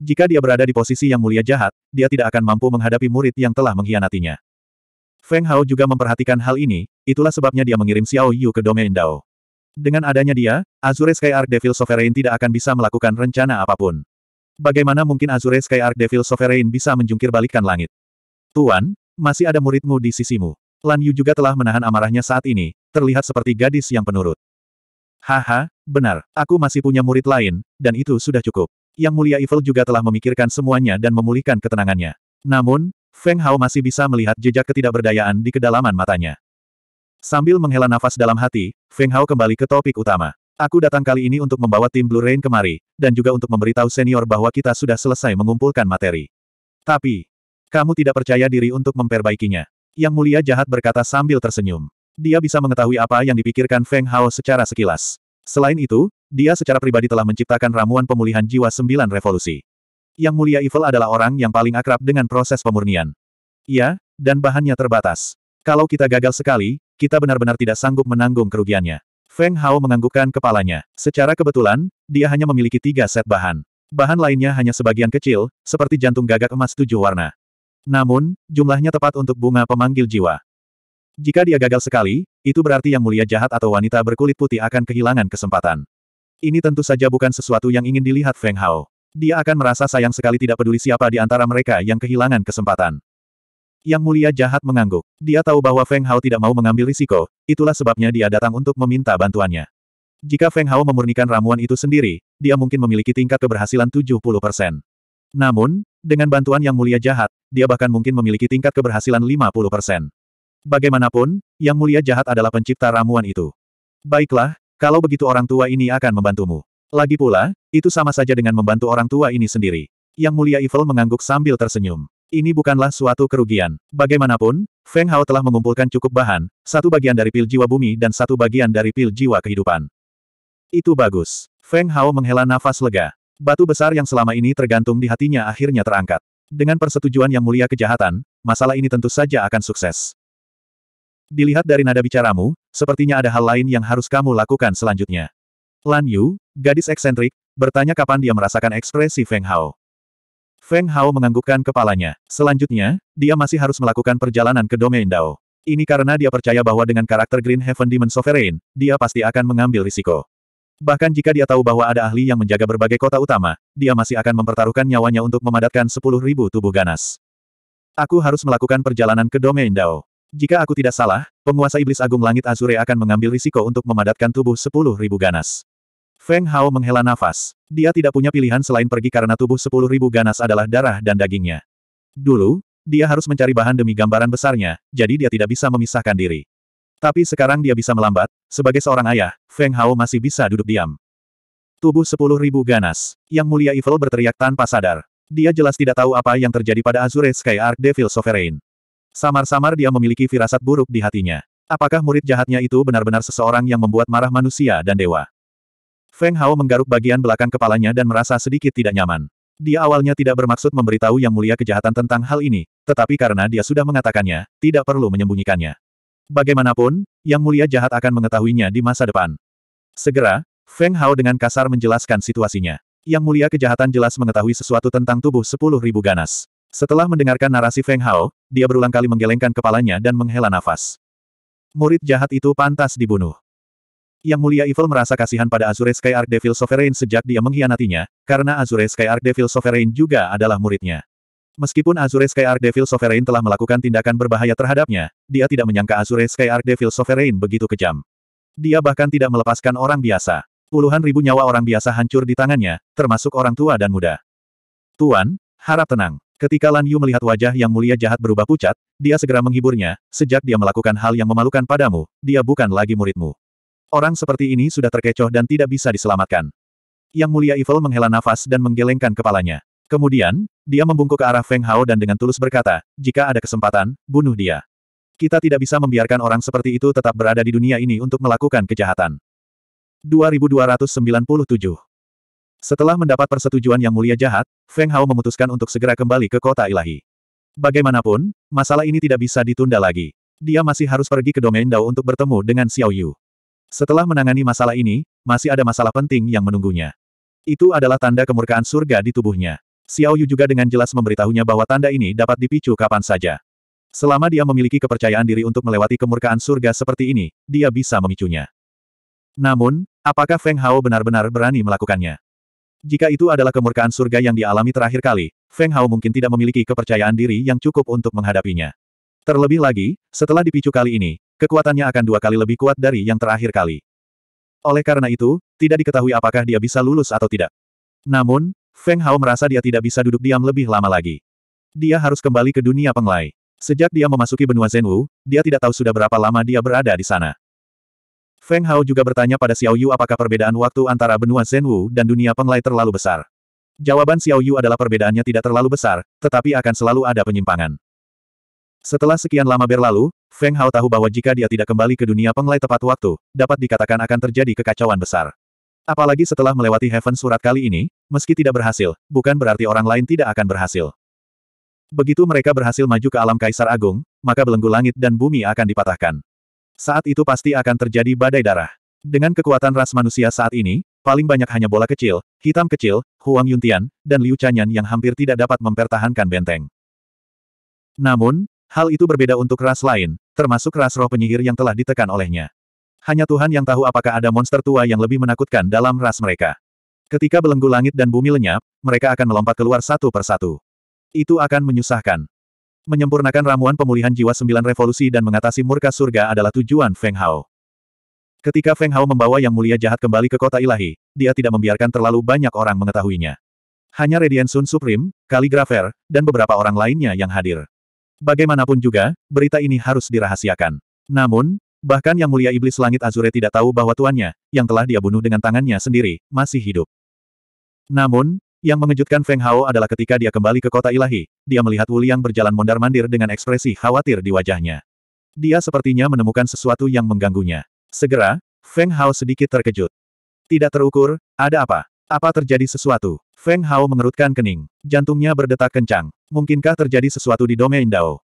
Jika dia berada di posisi yang mulia jahat, dia tidak akan mampu menghadapi murid yang telah mengkhianatinya. Feng Hao juga memperhatikan hal ini, itulah sebabnya dia mengirim Xiao Yu ke domain Dao. Dengan adanya dia, Azure Sky Arc Devil Sovereign tidak akan bisa melakukan rencana apapun. Bagaimana mungkin Azure Sky Arc Devil Sovereign bisa menjungkir balikan langit? Tuan, masih ada muridmu di sisimu. Lan Yu juga telah menahan amarahnya saat ini, terlihat seperti gadis yang penurut. Haha, benar, aku masih punya murid lain, dan itu sudah cukup. Yang Mulia Evil juga telah memikirkan semuanya dan memulihkan ketenangannya. Namun, Feng Hao masih bisa melihat jejak ketidakberdayaan di kedalaman matanya. Sambil menghela nafas dalam hati, Feng Hao kembali ke topik utama. Aku datang kali ini untuk membawa tim Blue Rain kemari, dan juga untuk memberitahu senior bahwa kita sudah selesai mengumpulkan materi. Tapi, kamu tidak percaya diri untuk memperbaikinya. Yang mulia jahat berkata sambil tersenyum. Dia bisa mengetahui apa yang dipikirkan Feng Hao secara sekilas. Selain itu, dia secara pribadi telah menciptakan ramuan pemulihan jiwa sembilan revolusi. Yang Mulia Evil adalah orang yang paling akrab dengan proses pemurnian. Iya, dan bahannya terbatas. Kalau kita gagal sekali, kita benar-benar tidak sanggup menanggung kerugiannya. Feng Hao menganggukkan kepalanya. Secara kebetulan, dia hanya memiliki tiga set bahan. Bahan lainnya hanya sebagian kecil, seperti jantung gagak emas tujuh warna. Namun, jumlahnya tepat untuk bunga pemanggil jiwa. Jika dia gagal sekali, itu berarti yang mulia jahat atau wanita berkulit putih akan kehilangan kesempatan. Ini tentu saja bukan sesuatu yang ingin dilihat Feng Hao. Dia akan merasa sayang sekali tidak peduli siapa di antara mereka yang kehilangan kesempatan. Yang mulia jahat mengangguk. Dia tahu bahwa Feng Hao tidak mau mengambil risiko, itulah sebabnya dia datang untuk meminta bantuannya. Jika Feng Hao memurnikan ramuan itu sendiri, dia mungkin memiliki tingkat keberhasilan 70%. Namun, dengan bantuan yang mulia jahat, dia bahkan mungkin memiliki tingkat keberhasilan 50%. Bagaimanapun, yang mulia jahat adalah pencipta ramuan itu. Baiklah, kalau begitu orang tua ini akan membantumu. Lagi pula, itu sama saja dengan membantu orang tua ini sendiri. Yang mulia Evil mengangguk sambil tersenyum. Ini bukanlah suatu kerugian. Bagaimanapun, Feng Hao telah mengumpulkan cukup bahan, satu bagian dari pil jiwa bumi dan satu bagian dari pil jiwa kehidupan. Itu bagus. Feng Hao menghela nafas lega. Batu besar yang selama ini tergantung di hatinya akhirnya terangkat. Dengan persetujuan yang mulia kejahatan, masalah ini tentu saja akan sukses. Dilihat dari nada bicaramu, sepertinya ada hal lain yang harus kamu lakukan selanjutnya. Lan Yu, gadis eksentrik, bertanya kapan dia merasakan ekspresi Feng Hao. Feng Hao menganggukkan kepalanya. Selanjutnya, dia masih harus melakukan perjalanan ke domain Dao. Ini karena dia percaya bahwa dengan karakter Green Heaven Demon Sovereign, dia pasti akan mengambil risiko. Bahkan jika dia tahu bahwa ada ahli yang menjaga berbagai kota utama, dia masih akan mempertaruhkan nyawanya untuk memadatkan 10.000 tubuh ganas. Aku harus melakukan perjalanan ke domain Dao. Jika aku tidak salah, penguasa iblis agung langit Azure akan mengambil risiko untuk memadatkan tubuh 10.000 ganas. Feng Hao menghela nafas. Dia tidak punya pilihan selain pergi karena tubuh sepuluh ribu ganas adalah darah dan dagingnya. Dulu, dia harus mencari bahan demi gambaran besarnya, jadi dia tidak bisa memisahkan diri. Tapi sekarang dia bisa melambat, sebagai seorang ayah, Feng Hao masih bisa duduk diam. Tubuh sepuluh ribu ganas, yang mulia Evil berteriak tanpa sadar. Dia jelas tidak tahu apa yang terjadi pada Azure Sky Arc Devil Sovereign. Samar-samar dia memiliki firasat buruk di hatinya. Apakah murid jahatnya itu benar-benar seseorang yang membuat marah manusia dan dewa? Feng Hao menggaruk bagian belakang kepalanya dan merasa sedikit tidak nyaman. Dia awalnya tidak bermaksud memberitahu Yang Mulia kejahatan tentang hal ini, tetapi karena dia sudah mengatakannya, tidak perlu menyembunyikannya. Bagaimanapun, Yang Mulia jahat akan mengetahuinya di masa depan. Segera, Feng Hao dengan kasar menjelaskan situasinya. Yang Mulia kejahatan jelas mengetahui sesuatu tentang tubuh sepuluh ribu ganas. Setelah mendengarkan narasi Feng Hao, dia berulang kali menggelengkan kepalanya dan menghela nafas. Murid jahat itu pantas dibunuh. Yang mulia Evil merasa kasihan pada Azure Sky Arc Devil Sovereign sejak dia mengkhianatinya, karena Azure Sky Arc Devil Sovereign juga adalah muridnya. Meskipun Azure Sky Arc Devil Sovereign telah melakukan tindakan berbahaya terhadapnya, dia tidak menyangka Azure Sky Arc Devil Sovereign begitu kejam. Dia bahkan tidak melepaskan orang biasa. Puluhan ribu nyawa orang biasa hancur di tangannya, termasuk orang tua dan muda. Tuan, harap tenang. Ketika Lan Yu melihat wajah yang mulia jahat berubah pucat, dia segera menghiburnya, sejak dia melakukan hal yang memalukan padamu, dia bukan lagi muridmu. Orang seperti ini sudah terkecoh dan tidak bisa diselamatkan. Yang mulia Evil menghela nafas dan menggelengkan kepalanya. Kemudian, dia membungkuk ke arah Feng Hao dan dengan tulus berkata, jika ada kesempatan, bunuh dia. Kita tidak bisa membiarkan orang seperti itu tetap berada di dunia ini untuk melakukan kejahatan. 2297 Setelah mendapat persetujuan yang mulia jahat, Feng Hao memutuskan untuk segera kembali ke kota ilahi. Bagaimanapun, masalah ini tidak bisa ditunda lagi. Dia masih harus pergi ke domain Dao untuk bertemu dengan Xiao Yu. Setelah menangani masalah ini, masih ada masalah penting yang menunggunya. Itu adalah tanda kemurkaan surga di tubuhnya. Xiao Yu juga dengan jelas memberitahunya bahwa tanda ini dapat dipicu kapan saja. Selama dia memiliki kepercayaan diri untuk melewati kemurkaan surga seperti ini, dia bisa memicunya. Namun, apakah Feng Hao benar-benar berani melakukannya? Jika itu adalah kemurkaan surga yang dialami terakhir kali, Feng Hao mungkin tidak memiliki kepercayaan diri yang cukup untuk menghadapinya. Terlebih lagi, setelah dipicu kali ini, kekuatannya akan dua kali lebih kuat dari yang terakhir kali. Oleh karena itu, tidak diketahui apakah dia bisa lulus atau tidak. Namun, Feng Hao merasa dia tidak bisa duduk diam lebih lama lagi. Dia harus kembali ke dunia penglai. Sejak dia memasuki benua Zhenwu, dia tidak tahu sudah berapa lama dia berada di sana. Feng Hao juga bertanya pada Xiao Yu apakah perbedaan waktu antara benua Zhenwu dan dunia penglai terlalu besar. Jawaban Xiao Yu adalah perbedaannya tidak terlalu besar, tetapi akan selalu ada penyimpangan. Setelah sekian lama berlalu, Feng Hao tahu bahwa jika dia tidak kembali ke dunia penglai tepat waktu, dapat dikatakan akan terjadi kekacauan besar. Apalagi setelah melewati Heaven Surat kali ini, meski tidak berhasil, bukan berarti orang lain tidak akan berhasil. Begitu mereka berhasil maju ke alam Kaisar Agung, maka belenggu langit dan bumi akan dipatahkan. Saat itu pasti akan terjadi badai darah. Dengan kekuatan ras manusia saat ini, paling banyak hanya bola kecil, hitam kecil, Huang Yuntian, dan Liu Chanyan yang hampir tidak dapat mempertahankan benteng. Namun, Hal itu berbeda untuk ras lain, termasuk ras roh penyihir yang telah ditekan olehnya. Hanya Tuhan yang tahu apakah ada monster tua yang lebih menakutkan dalam ras mereka. Ketika belenggu langit dan bumi lenyap, mereka akan melompat keluar satu persatu. Itu akan menyusahkan. Menyempurnakan ramuan pemulihan jiwa sembilan revolusi dan mengatasi murka surga adalah tujuan Feng Hao. Ketika Feng Hao membawa Yang Mulia Jahat kembali ke kota ilahi, dia tidak membiarkan terlalu banyak orang mengetahuinya. Hanya Radiant Sun Supreme, Kaligrafer, dan beberapa orang lainnya yang hadir. Bagaimanapun juga, berita ini harus dirahasiakan. Namun, bahkan yang mulia iblis langit Azure tidak tahu bahwa tuannya, yang telah dia bunuh dengan tangannya sendiri, masih hidup. Namun, yang mengejutkan Feng Hao adalah ketika dia kembali ke kota ilahi, dia melihat Wu Liang berjalan mondar-mandir dengan ekspresi khawatir di wajahnya. Dia sepertinya menemukan sesuatu yang mengganggunya. Segera, Feng Hao sedikit terkejut. Tidak terukur, ada apa? Apa terjadi sesuatu? Feng Hao mengerutkan kening. Jantungnya berdetak kencang. Mungkinkah terjadi sesuatu di domain Dao?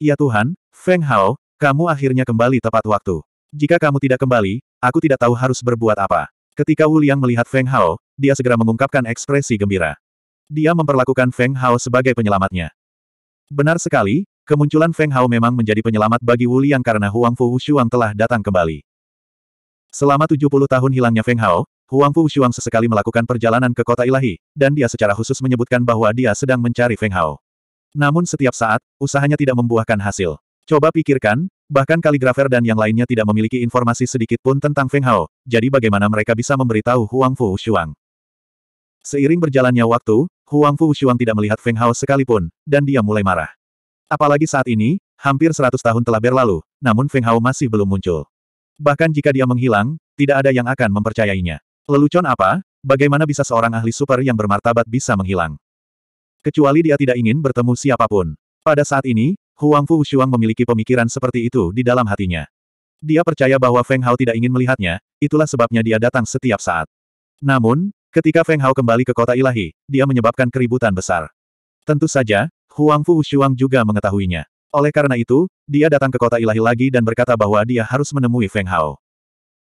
Ya Tuhan, Feng Hao, kamu akhirnya kembali tepat waktu. Jika kamu tidak kembali, aku tidak tahu harus berbuat apa. Ketika Wu Liang melihat Feng Hao, dia segera mengungkapkan ekspresi gembira. Dia memperlakukan Feng Hao sebagai penyelamatnya. Benar sekali, kemunculan Feng Hao memang menjadi penyelamat bagi Wu Liang karena Huang Fu Wushuang telah datang kembali. Selama 70 tahun hilangnya Feng Hao, Huang Fu Wushuang sesekali melakukan perjalanan ke kota ilahi, dan dia secara khusus menyebutkan bahwa dia sedang mencari Feng Hao. Namun setiap saat, usahanya tidak membuahkan hasil. Coba pikirkan, bahkan kaligrafer dan yang lainnya tidak memiliki informasi sedikit pun tentang Feng Hao, jadi bagaimana mereka bisa memberitahu Huang Fu Shuang? Seiring berjalannya waktu, Huang Fu Shuang tidak melihat Feng Hao sekalipun, dan dia mulai marah. Apalagi saat ini, hampir 100 tahun telah berlalu, namun Feng Hao masih belum muncul. Bahkan jika dia menghilang, tidak ada yang akan mempercayainya. Lelucon apa? Bagaimana bisa seorang ahli super yang bermartabat bisa menghilang? Kecuali dia tidak ingin bertemu siapapun. Pada saat ini, Huang Fu Shuang memiliki pemikiran seperti itu di dalam hatinya. Dia percaya bahwa Feng Hao tidak ingin melihatnya, itulah sebabnya dia datang setiap saat. Namun, ketika Feng Hao kembali ke kota ilahi, dia menyebabkan keributan besar. Tentu saja, Huang Fu Shuang juga mengetahuinya. Oleh karena itu, dia datang ke kota ilahi lagi dan berkata bahwa dia harus menemui Feng Hao.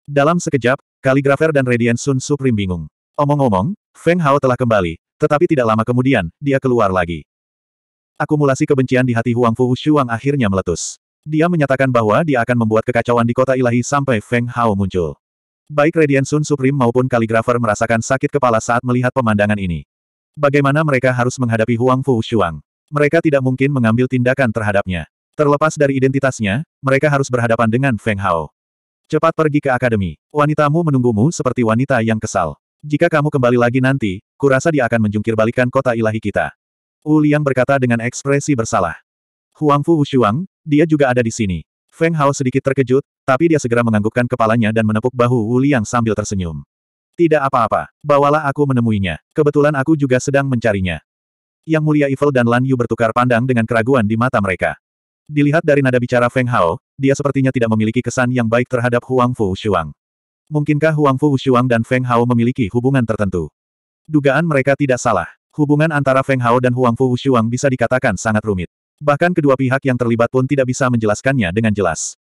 Dalam sekejap, kaligrafer dan Radiant Sun Supreme bingung. Omong-omong, Feng Hao telah kembali, tetapi tidak lama kemudian, dia keluar lagi. Akumulasi kebencian di hati Huang Fu Shuang akhirnya meletus. Dia menyatakan bahwa dia akan membuat kekacauan di kota ilahi sampai Feng Hao muncul. Baik Radiant Sun Supreme maupun kaligrafer merasakan sakit kepala saat melihat pemandangan ini. Bagaimana mereka harus menghadapi Huang Fu Shuang? Mereka tidak mungkin mengambil tindakan terhadapnya. Terlepas dari identitasnya, mereka harus berhadapan dengan Feng Hao. Cepat pergi ke akademi. Wanitamu menunggumu seperti wanita yang kesal. Jika kamu kembali lagi nanti, kurasa dia akan menjungkir kota ilahi kita. Wu Liang berkata dengan ekspresi bersalah. Huang Fu Wushuang, dia juga ada di sini. Feng Hao sedikit terkejut, tapi dia segera menganggukkan kepalanya dan menepuk bahu Wu Liang sambil tersenyum. Tidak apa-apa, bawalah aku menemuinya. Kebetulan aku juga sedang mencarinya. Yang mulia Evil dan Lan Yu bertukar pandang dengan keraguan di mata mereka. Dilihat dari nada bicara Feng Hao, dia sepertinya tidak memiliki kesan yang baik terhadap Huang Fu Shuang. Mungkinkah Huang Fu Wushuang dan Feng Hao memiliki hubungan tertentu? Dugaan mereka tidak salah. Hubungan antara Feng Hao dan Huang Fu Wushuang bisa dikatakan sangat rumit. Bahkan kedua pihak yang terlibat pun tidak bisa menjelaskannya dengan jelas.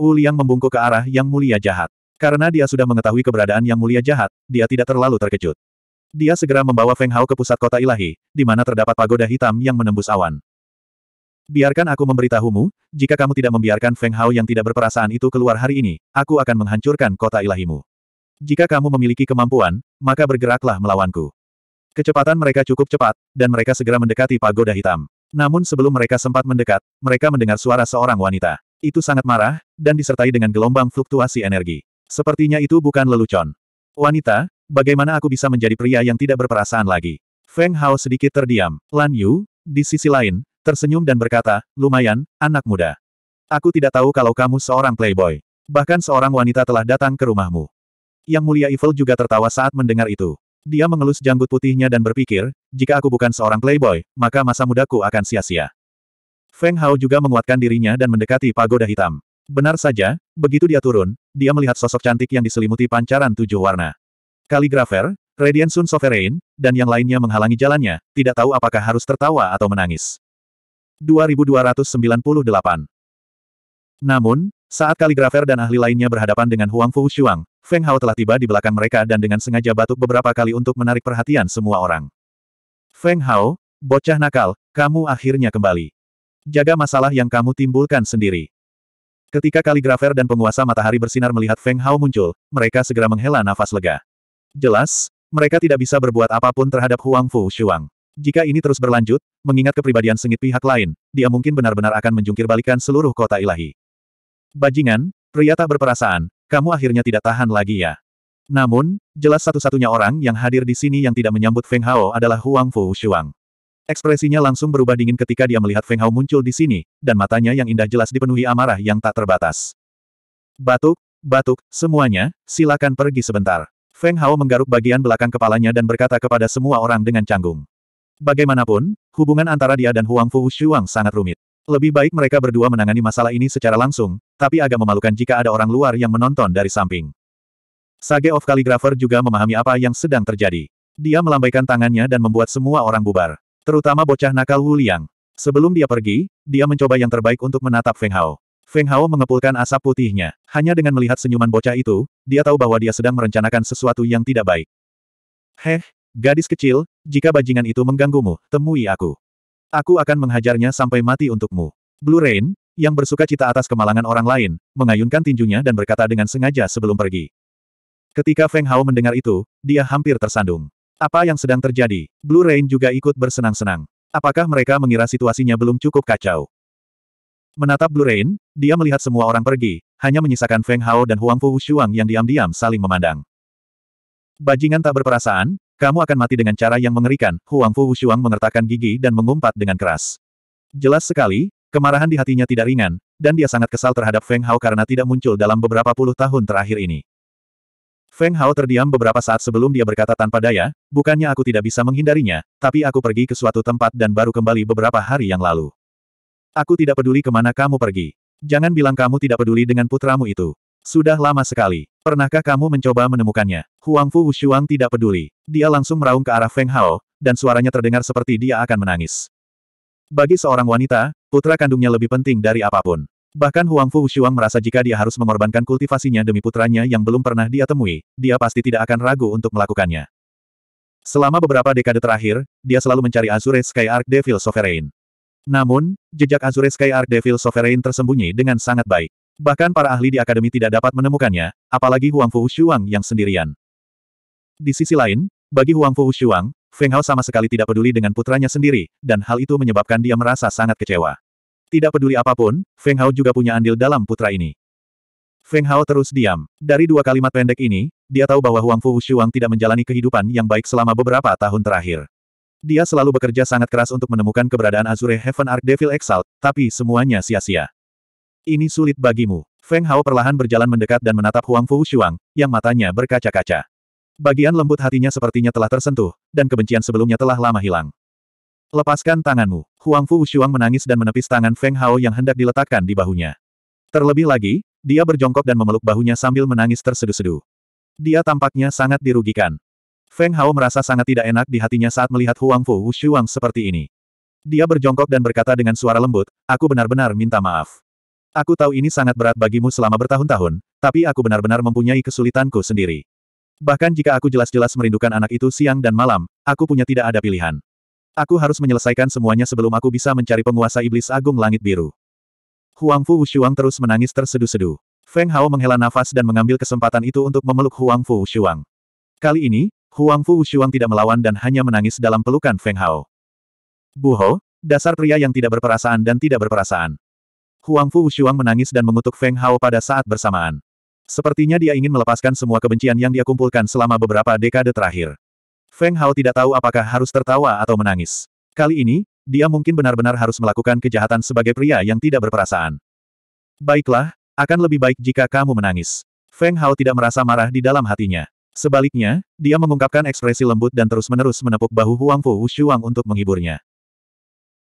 Wu Liang membungkuk ke arah Yang Mulia Jahat. Karena dia sudah mengetahui keberadaan Yang Mulia Jahat, dia tidak terlalu terkejut. Dia segera membawa Feng Hao ke pusat kota ilahi, di mana terdapat pagoda hitam yang menembus awan. Biarkan aku memberitahumu, jika kamu tidak membiarkan Feng Hao yang tidak berperasaan itu keluar hari ini, aku akan menghancurkan kota ilahimu. Jika kamu memiliki kemampuan, maka bergeraklah melawanku. Kecepatan mereka cukup cepat, dan mereka segera mendekati pagoda hitam. Namun sebelum mereka sempat mendekat, mereka mendengar suara seorang wanita. Itu sangat marah, dan disertai dengan gelombang fluktuasi energi. Sepertinya itu bukan lelucon. Wanita, bagaimana aku bisa menjadi pria yang tidak berperasaan lagi? Feng Hao sedikit terdiam. Lan Yu, di sisi lain, tersenyum dan berkata, lumayan, anak muda. Aku tidak tahu kalau kamu seorang playboy. Bahkan seorang wanita telah datang ke rumahmu. Yang mulia Evil juga tertawa saat mendengar itu. Dia mengelus janggut putihnya dan berpikir, jika aku bukan seorang playboy, maka masa mudaku akan sia-sia. Feng Hao juga menguatkan dirinya dan mendekati pagoda hitam. Benar saja, begitu dia turun, dia melihat sosok cantik yang diselimuti pancaran tujuh warna. Kaligrafer, Radiant Sun Sovereign, dan yang lainnya menghalangi jalannya, tidak tahu apakah harus tertawa atau menangis. 2298. Namun, saat kaligrafer dan ahli lainnya berhadapan dengan Huang Fu Shuang, Feng Hao telah tiba di belakang mereka dan dengan sengaja batuk beberapa kali untuk menarik perhatian semua orang. Feng Hao, bocah nakal, kamu akhirnya kembali. Jaga masalah yang kamu timbulkan sendiri. Ketika kaligrafer dan penguasa matahari bersinar melihat Feng Hao muncul, mereka segera menghela nafas lega. Jelas, mereka tidak bisa berbuat apapun terhadap Huang Fu Shuang. Jika ini terus berlanjut, mengingat kepribadian sengit pihak lain, dia mungkin benar-benar akan menjungkir balikan seluruh kota ilahi. Bajingan, pria tak berperasaan, kamu akhirnya tidak tahan lagi ya. Namun, jelas satu-satunya orang yang hadir di sini yang tidak menyambut Feng Hao adalah Huang Fu Shuang. Ekspresinya langsung berubah dingin ketika dia melihat Feng Hao muncul di sini, dan matanya yang indah jelas dipenuhi amarah yang tak terbatas. Batuk, batuk, semuanya, silakan pergi sebentar. Feng Hao menggaruk bagian belakang kepalanya dan berkata kepada semua orang dengan canggung. Bagaimanapun, hubungan antara dia dan Huang Fu Shuang sangat rumit. Lebih baik mereka berdua menangani masalah ini secara langsung, tapi agak memalukan jika ada orang luar yang menonton dari samping. Sage of Calligrapher juga memahami apa yang sedang terjadi. Dia melambaikan tangannya dan membuat semua orang bubar. Terutama bocah nakal Wu Liang. Sebelum dia pergi, dia mencoba yang terbaik untuk menatap Feng Hao. Feng Hao mengepulkan asap putihnya. Hanya dengan melihat senyuman bocah itu, dia tahu bahwa dia sedang merencanakan sesuatu yang tidak baik. Heh, Gadis kecil, jika bajingan itu mengganggumu, temui aku. Aku akan menghajarnya sampai mati untukmu. Blue Rain, yang bersuka cita atas kemalangan orang lain, mengayunkan tinjunya dan berkata dengan sengaja sebelum pergi. Ketika Feng Hao mendengar itu, dia hampir tersandung. Apa yang sedang terjadi? Blue Rain juga ikut bersenang-senang. Apakah mereka mengira situasinya belum cukup kacau? Menatap Blue Rain, dia melihat semua orang pergi, hanya menyisakan Feng Hao dan Huang Fu Shuang yang diam-diam saling memandang. Bajingan tak berperasaan, kamu akan mati dengan cara yang mengerikan, Huang Fu Wushuang mengertakkan gigi dan mengumpat dengan keras. Jelas sekali, kemarahan di hatinya tidak ringan, dan dia sangat kesal terhadap Feng Hao karena tidak muncul dalam beberapa puluh tahun terakhir ini. Feng Hao terdiam beberapa saat sebelum dia berkata tanpa daya, bukannya aku tidak bisa menghindarinya, tapi aku pergi ke suatu tempat dan baru kembali beberapa hari yang lalu. Aku tidak peduli kemana kamu pergi. Jangan bilang kamu tidak peduli dengan putramu itu. Sudah lama sekali. Pernahkah kamu mencoba menemukannya? Huang Fu Wushuang tidak peduli. Dia langsung meraung ke arah Feng Hao, dan suaranya terdengar seperti dia akan menangis. Bagi seorang wanita, putra kandungnya lebih penting dari apapun. Bahkan Huang Fu Wushuang merasa jika dia harus mengorbankan kultivasinya demi putranya yang belum pernah dia temui, dia pasti tidak akan ragu untuk melakukannya. Selama beberapa dekade terakhir, dia selalu mencari Azure Sky Arc Devil Sovereign. Namun, jejak Azure Sky Arc Devil Sovereign tersembunyi dengan sangat baik. Bahkan para ahli di akademi tidak dapat menemukannya, apalagi Huang Fu Shuang yang sendirian. Di sisi lain, bagi Huang Fu Shuang, Feng Hao sama sekali tidak peduli dengan putranya sendiri, dan hal itu menyebabkan dia merasa sangat kecewa. Tidak peduli apapun, Feng Hao juga punya andil dalam putra ini. Feng Hao terus diam. Dari dua kalimat pendek ini, dia tahu bahwa Huang Fu Shuang tidak menjalani kehidupan yang baik selama beberapa tahun terakhir. Dia selalu bekerja sangat keras untuk menemukan keberadaan Azure Heaven Arc Devil Exalt, tapi semuanya sia-sia. Ini sulit bagimu. Feng Hao perlahan berjalan mendekat dan menatap Huang Fu Shuang, yang matanya berkaca-kaca. Bagian lembut hatinya sepertinya telah tersentuh, dan kebencian sebelumnya telah lama hilang. Lepaskan tanganmu. Huang Fu Shuang menangis dan menepis tangan Feng Hao yang hendak diletakkan di bahunya. Terlebih lagi, dia berjongkok dan memeluk bahunya sambil menangis tersedu-sedu. Dia tampaknya sangat dirugikan. Feng Hao merasa sangat tidak enak di hatinya saat melihat Huang Fu Shuang seperti ini. Dia berjongkok dan berkata dengan suara lembut, aku benar-benar minta maaf. Aku tahu ini sangat berat bagimu selama bertahun-tahun, tapi aku benar-benar mempunyai kesulitanku sendiri. Bahkan jika aku jelas-jelas merindukan anak itu siang dan malam, aku punya tidak ada pilihan. Aku harus menyelesaikan semuanya sebelum aku bisa mencari penguasa iblis agung langit biru. Huang Fu Wushuang terus menangis tersedu-sedu. Feng Hao menghela nafas dan mengambil kesempatan itu untuk memeluk Huang Fu Wushuang. Kali ini, Huang Fu Wushuang tidak melawan dan hanya menangis dalam pelukan Feng Hao. Buho, dasar pria yang tidak berperasaan dan tidak berperasaan. Huang Fu Wushuang menangis dan mengutuk Feng Hao pada saat bersamaan. Sepertinya dia ingin melepaskan semua kebencian yang dia kumpulkan selama beberapa dekade terakhir. Feng Hao tidak tahu apakah harus tertawa atau menangis. Kali ini, dia mungkin benar-benar harus melakukan kejahatan sebagai pria yang tidak berperasaan. Baiklah, akan lebih baik jika kamu menangis. Feng Hao tidak merasa marah di dalam hatinya. Sebaliknya, dia mengungkapkan ekspresi lembut dan terus-menerus menepuk bahu Huang Fu Wushuang untuk menghiburnya.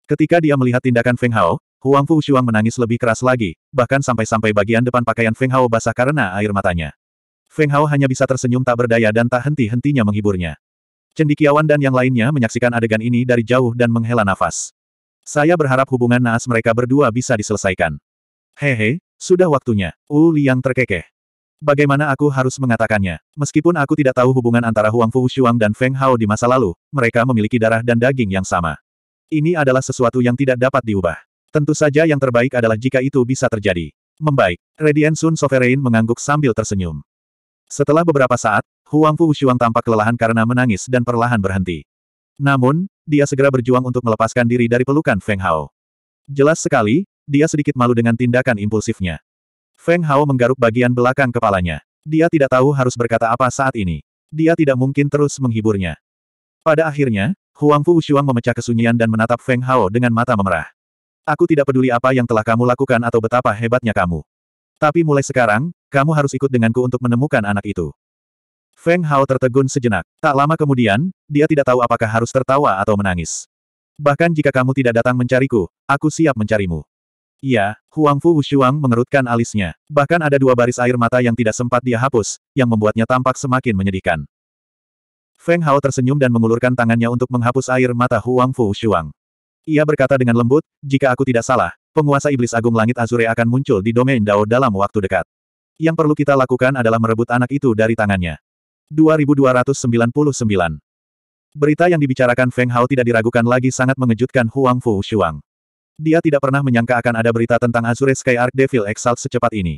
Ketika dia melihat tindakan Feng Hao, Huang Fu Shuang menangis lebih keras lagi, bahkan sampai-sampai bagian depan pakaian Feng Hao basah karena air matanya. Feng Hao hanya bisa tersenyum tak berdaya dan tak henti-hentinya menghiburnya. Cendikiawan dan yang lainnya menyaksikan adegan ini dari jauh dan menghela nafas. Saya berharap hubungan naas mereka berdua bisa diselesaikan. Hehe, sudah waktunya. Wu Liang terkekeh. Bagaimana aku harus mengatakannya? Meskipun aku tidak tahu hubungan antara Huang Fu Shuang dan Feng Hao di masa lalu, mereka memiliki darah dan daging yang sama. Ini adalah sesuatu yang tidak dapat diubah. Tentu saja yang terbaik adalah jika itu bisa terjadi. Membaik, Radiant Sun Sovereign mengangguk sambil tersenyum. Setelah beberapa saat, Huang Fu Shuang tampak kelelahan karena menangis dan perlahan berhenti. Namun, dia segera berjuang untuk melepaskan diri dari pelukan Feng Hao. Jelas sekali, dia sedikit malu dengan tindakan impulsifnya. Feng Hao menggaruk bagian belakang kepalanya. Dia tidak tahu harus berkata apa saat ini. Dia tidak mungkin terus menghiburnya. Pada akhirnya, Huang Fu Shuang memecah kesunyian dan menatap Feng Hao dengan mata memerah. Aku tidak peduli apa yang telah kamu lakukan atau betapa hebatnya kamu. Tapi mulai sekarang, kamu harus ikut denganku untuk menemukan anak itu. Feng Hao tertegun sejenak. Tak lama kemudian, dia tidak tahu apakah harus tertawa atau menangis. Bahkan jika kamu tidak datang mencariku, aku siap mencarimu. Iya, Huang Fu Wushuang mengerutkan alisnya. Bahkan ada dua baris air mata yang tidak sempat dia hapus, yang membuatnya tampak semakin menyedihkan. Feng Hao tersenyum dan mengulurkan tangannya untuk menghapus air mata Huang Fu Wushuang. Ia berkata dengan lembut, jika aku tidak salah, penguasa iblis agung langit Azure akan muncul di domain Dao dalam waktu dekat. Yang perlu kita lakukan adalah merebut anak itu dari tangannya. 2299 Berita yang dibicarakan Feng Hao tidak diragukan lagi sangat mengejutkan Huang Fu Shuang. Dia tidak pernah menyangka akan ada berita tentang Azure Sky Arc Devil Exalt secepat ini.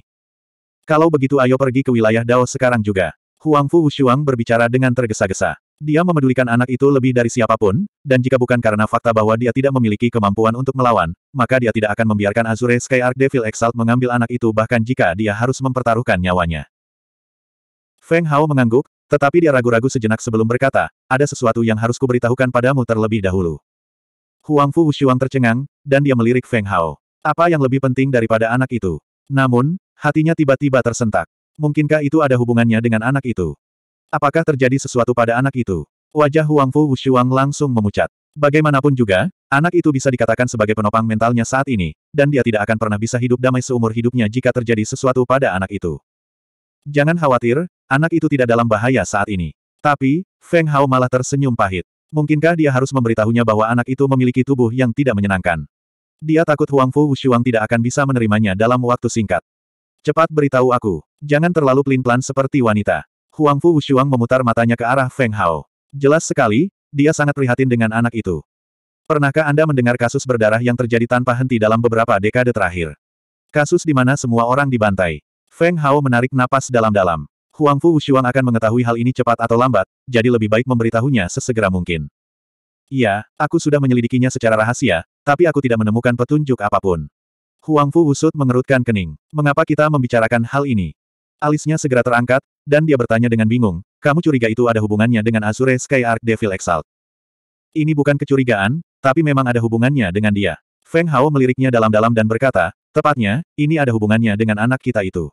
Kalau begitu ayo pergi ke wilayah Dao sekarang juga. Huang Fu Shuang berbicara dengan tergesa-gesa. Dia memedulikan anak itu lebih dari siapapun, dan jika bukan karena fakta bahwa dia tidak memiliki kemampuan untuk melawan, maka dia tidak akan membiarkan Azure Sky Arc Devil Exalt mengambil anak itu bahkan jika dia harus mempertaruhkan nyawanya. Feng Hao mengangguk, tetapi dia ragu-ragu sejenak sebelum berkata, ada sesuatu yang harus kuberitahukan padamu terlebih dahulu. Huang Fu Wushuang tercengang, dan dia melirik Feng Hao. Apa yang lebih penting daripada anak itu? Namun, hatinya tiba-tiba tersentak. Mungkinkah itu ada hubungannya dengan anak itu? Apakah terjadi sesuatu pada anak itu? Wajah Huang Fu Wushuang langsung memucat. Bagaimanapun juga, anak itu bisa dikatakan sebagai penopang mentalnya saat ini, dan dia tidak akan pernah bisa hidup damai seumur hidupnya jika terjadi sesuatu pada anak itu. Jangan khawatir, anak itu tidak dalam bahaya saat ini. Tapi, Feng Hao malah tersenyum pahit. Mungkinkah dia harus memberitahunya bahwa anak itu memiliki tubuh yang tidak menyenangkan? Dia takut Huang Fu Wushuang tidak akan bisa menerimanya dalam waktu singkat. Cepat beritahu aku, jangan terlalu pelin-pelan seperti wanita. Huangfu Wushuang memutar matanya ke arah Feng Hao. Jelas sekali, dia sangat prihatin dengan anak itu. Pernahkah Anda mendengar kasus berdarah yang terjadi tanpa henti dalam beberapa dekade terakhir? Kasus di mana semua orang dibantai. Feng Hao menarik napas dalam-dalam. Huangfu Wushuang akan mengetahui hal ini cepat atau lambat, jadi lebih baik memberitahunya sesegera mungkin. Iya, aku sudah menyelidikinya secara rahasia, tapi aku tidak menemukan petunjuk apapun. Huangfu usut mengerutkan kening. Mengapa kita membicarakan hal ini? Alisnya segera terangkat, dan dia bertanya dengan bingung, kamu curiga itu ada hubungannya dengan Azure Sky Arc Devil Exalt. Ini bukan kecurigaan, tapi memang ada hubungannya dengan dia. Feng Hao meliriknya dalam-dalam dan berkata, tepatnya, ini ada hubungannya dengan anak kita itu.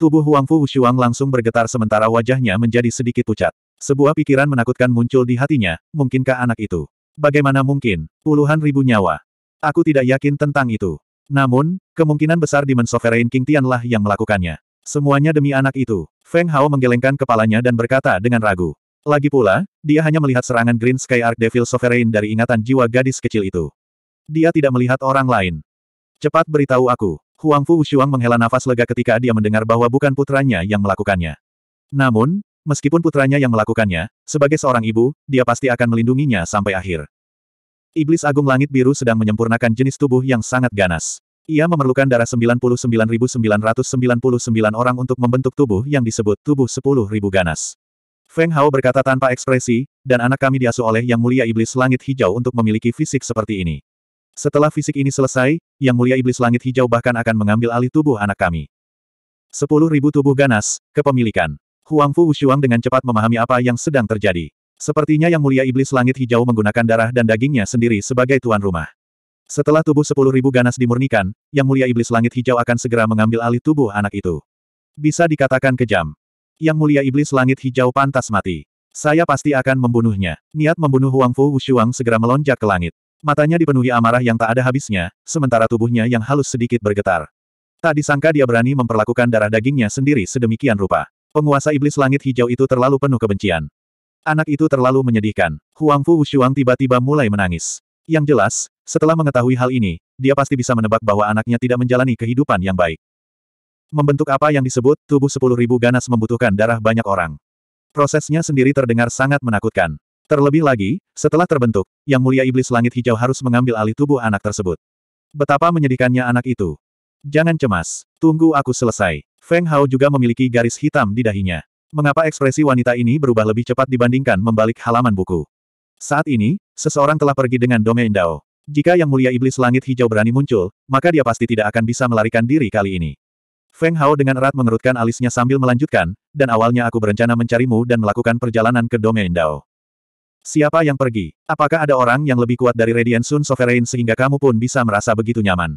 Tubuh Huang Fu Shuang langsung bergetar sementara wajahnya menjadi sedikit pucat. Sebuah pikiran menakutkan muncul di hatinya, mungkinkah anak itu? Bagaimana mungkin? Puluhan ribu nyawa. Aku tidak yakin tentang itu. Namun, kemungkinan besar Demon Sovereign King Tianlah yang melakukannya. Semuanya demi anak itu. Feng Hao menggelengkan kepalanya dan berkata dengan ragu. Lagi pula, dia hanya melihat serangan Green Sky Arc Devil Sovereign dari ingatan jiwa gadis kecil itu. Dia tidak melihat orang lain. Cepat beritahu aku. Huang Fu Wushuang menghela nafas lega ketika dia mendengar bahwa bukan putranya yang melakukannya. Namun, meskipun putranya yang melakukannya, sebagai seorang ibu, dia pasti akan melindunginya sampai akhir. Iblis Agung Langit Biru sedang menyempurnakan jenis tubuh yang sangat ganas. Ia memerlukan darah 99.999 orang untuk membentuk tubuh yang disebut tubuh 10.000 ganas. Feng Hao berkata tanpa ekspresi, dan anak kami diasuh oleh Yang Mulia Iblis Langit Hijau untuk memiliki fisik seperti ini. Setelah fisik ini selesai, Yang Mulia Iblis Langit Hijau bahkan akan mengambil alih tubuh anak kami. 10.000 tubuh ganas, kepemilikan. Huang Fu Wushuang dengan cepat memahami apa yang sedang terjadi. Sepertinya Yang Mulia Iblis Langit Hijau menggunakan darah dan dagingnya sendiri sebagai tuan rumah. Setelah tubuh sepuluh ribu ganas dimurnikan, Yang Mulia Iblis Langit Hijau akan segera mengambil alih tubuh anak itu. Bisa dikatakan kejam. Yang Mulia Iblis Langit Hijau pantas mati. Saya pasti akan membunuhnya. Niat membunuh Huang Fu Wushuang segera melonjak ke langit. Matanya dipenuhi amarah yang tak ada habisnya, sementara tubuhnya yang halus sedikit bergetar. Tak disangka dia berani memperlakukan darah dagingnya sendiri sedemikian rupa. Penguasa iblis langit hijau itu terlalu penuh kebencian. Anak itu terlalu menyedihkan. Huang Fu Wushuang tiba-tiba mulai menangis. Yang jelas, setelah mengetahui hal ini, dia pasti bisa menebak bahwa anaknya tidak menjalani kehidupan yang baik. Membentuk apa yang disebut tubuh sepuluh ribu ganas membutuhkan darah banyak orang. Prosesnya sendiri terdengar sangat menakutkan. Terlebih lagi, setelah terbentuk, Yang Mulia Iblis Langit Hijau harus mengambil alih tubuh anak tersebut. Betapa menyedihkannya anak itu. Jangan cemas, tunggu aku selesai. Feng Hao juga memiliki garis hitam di dahinya. Mengapa ekspresi wanita ini berubah lebih cepat dibandingkan membalik halaman buku? Saat ini, seseorang telah pergi dengan domain Dao. Jika Yang Mulia Iblis Langit Hijau berani muncul, maka dia pasti tidak akan bisa melarikan diri kali ini. Feng Hao dengan erat mengerutkan alisnya sambil melanjutkan, dan awalnya aku berencana mencarimu dan melakukan perjalanan ke domain Dao. Siapa yang pergi? Apakah ada orang yang lebih kuat dari Radiant Sun Sovereign sehingga kamu pun bisa merasa begitu nyaman?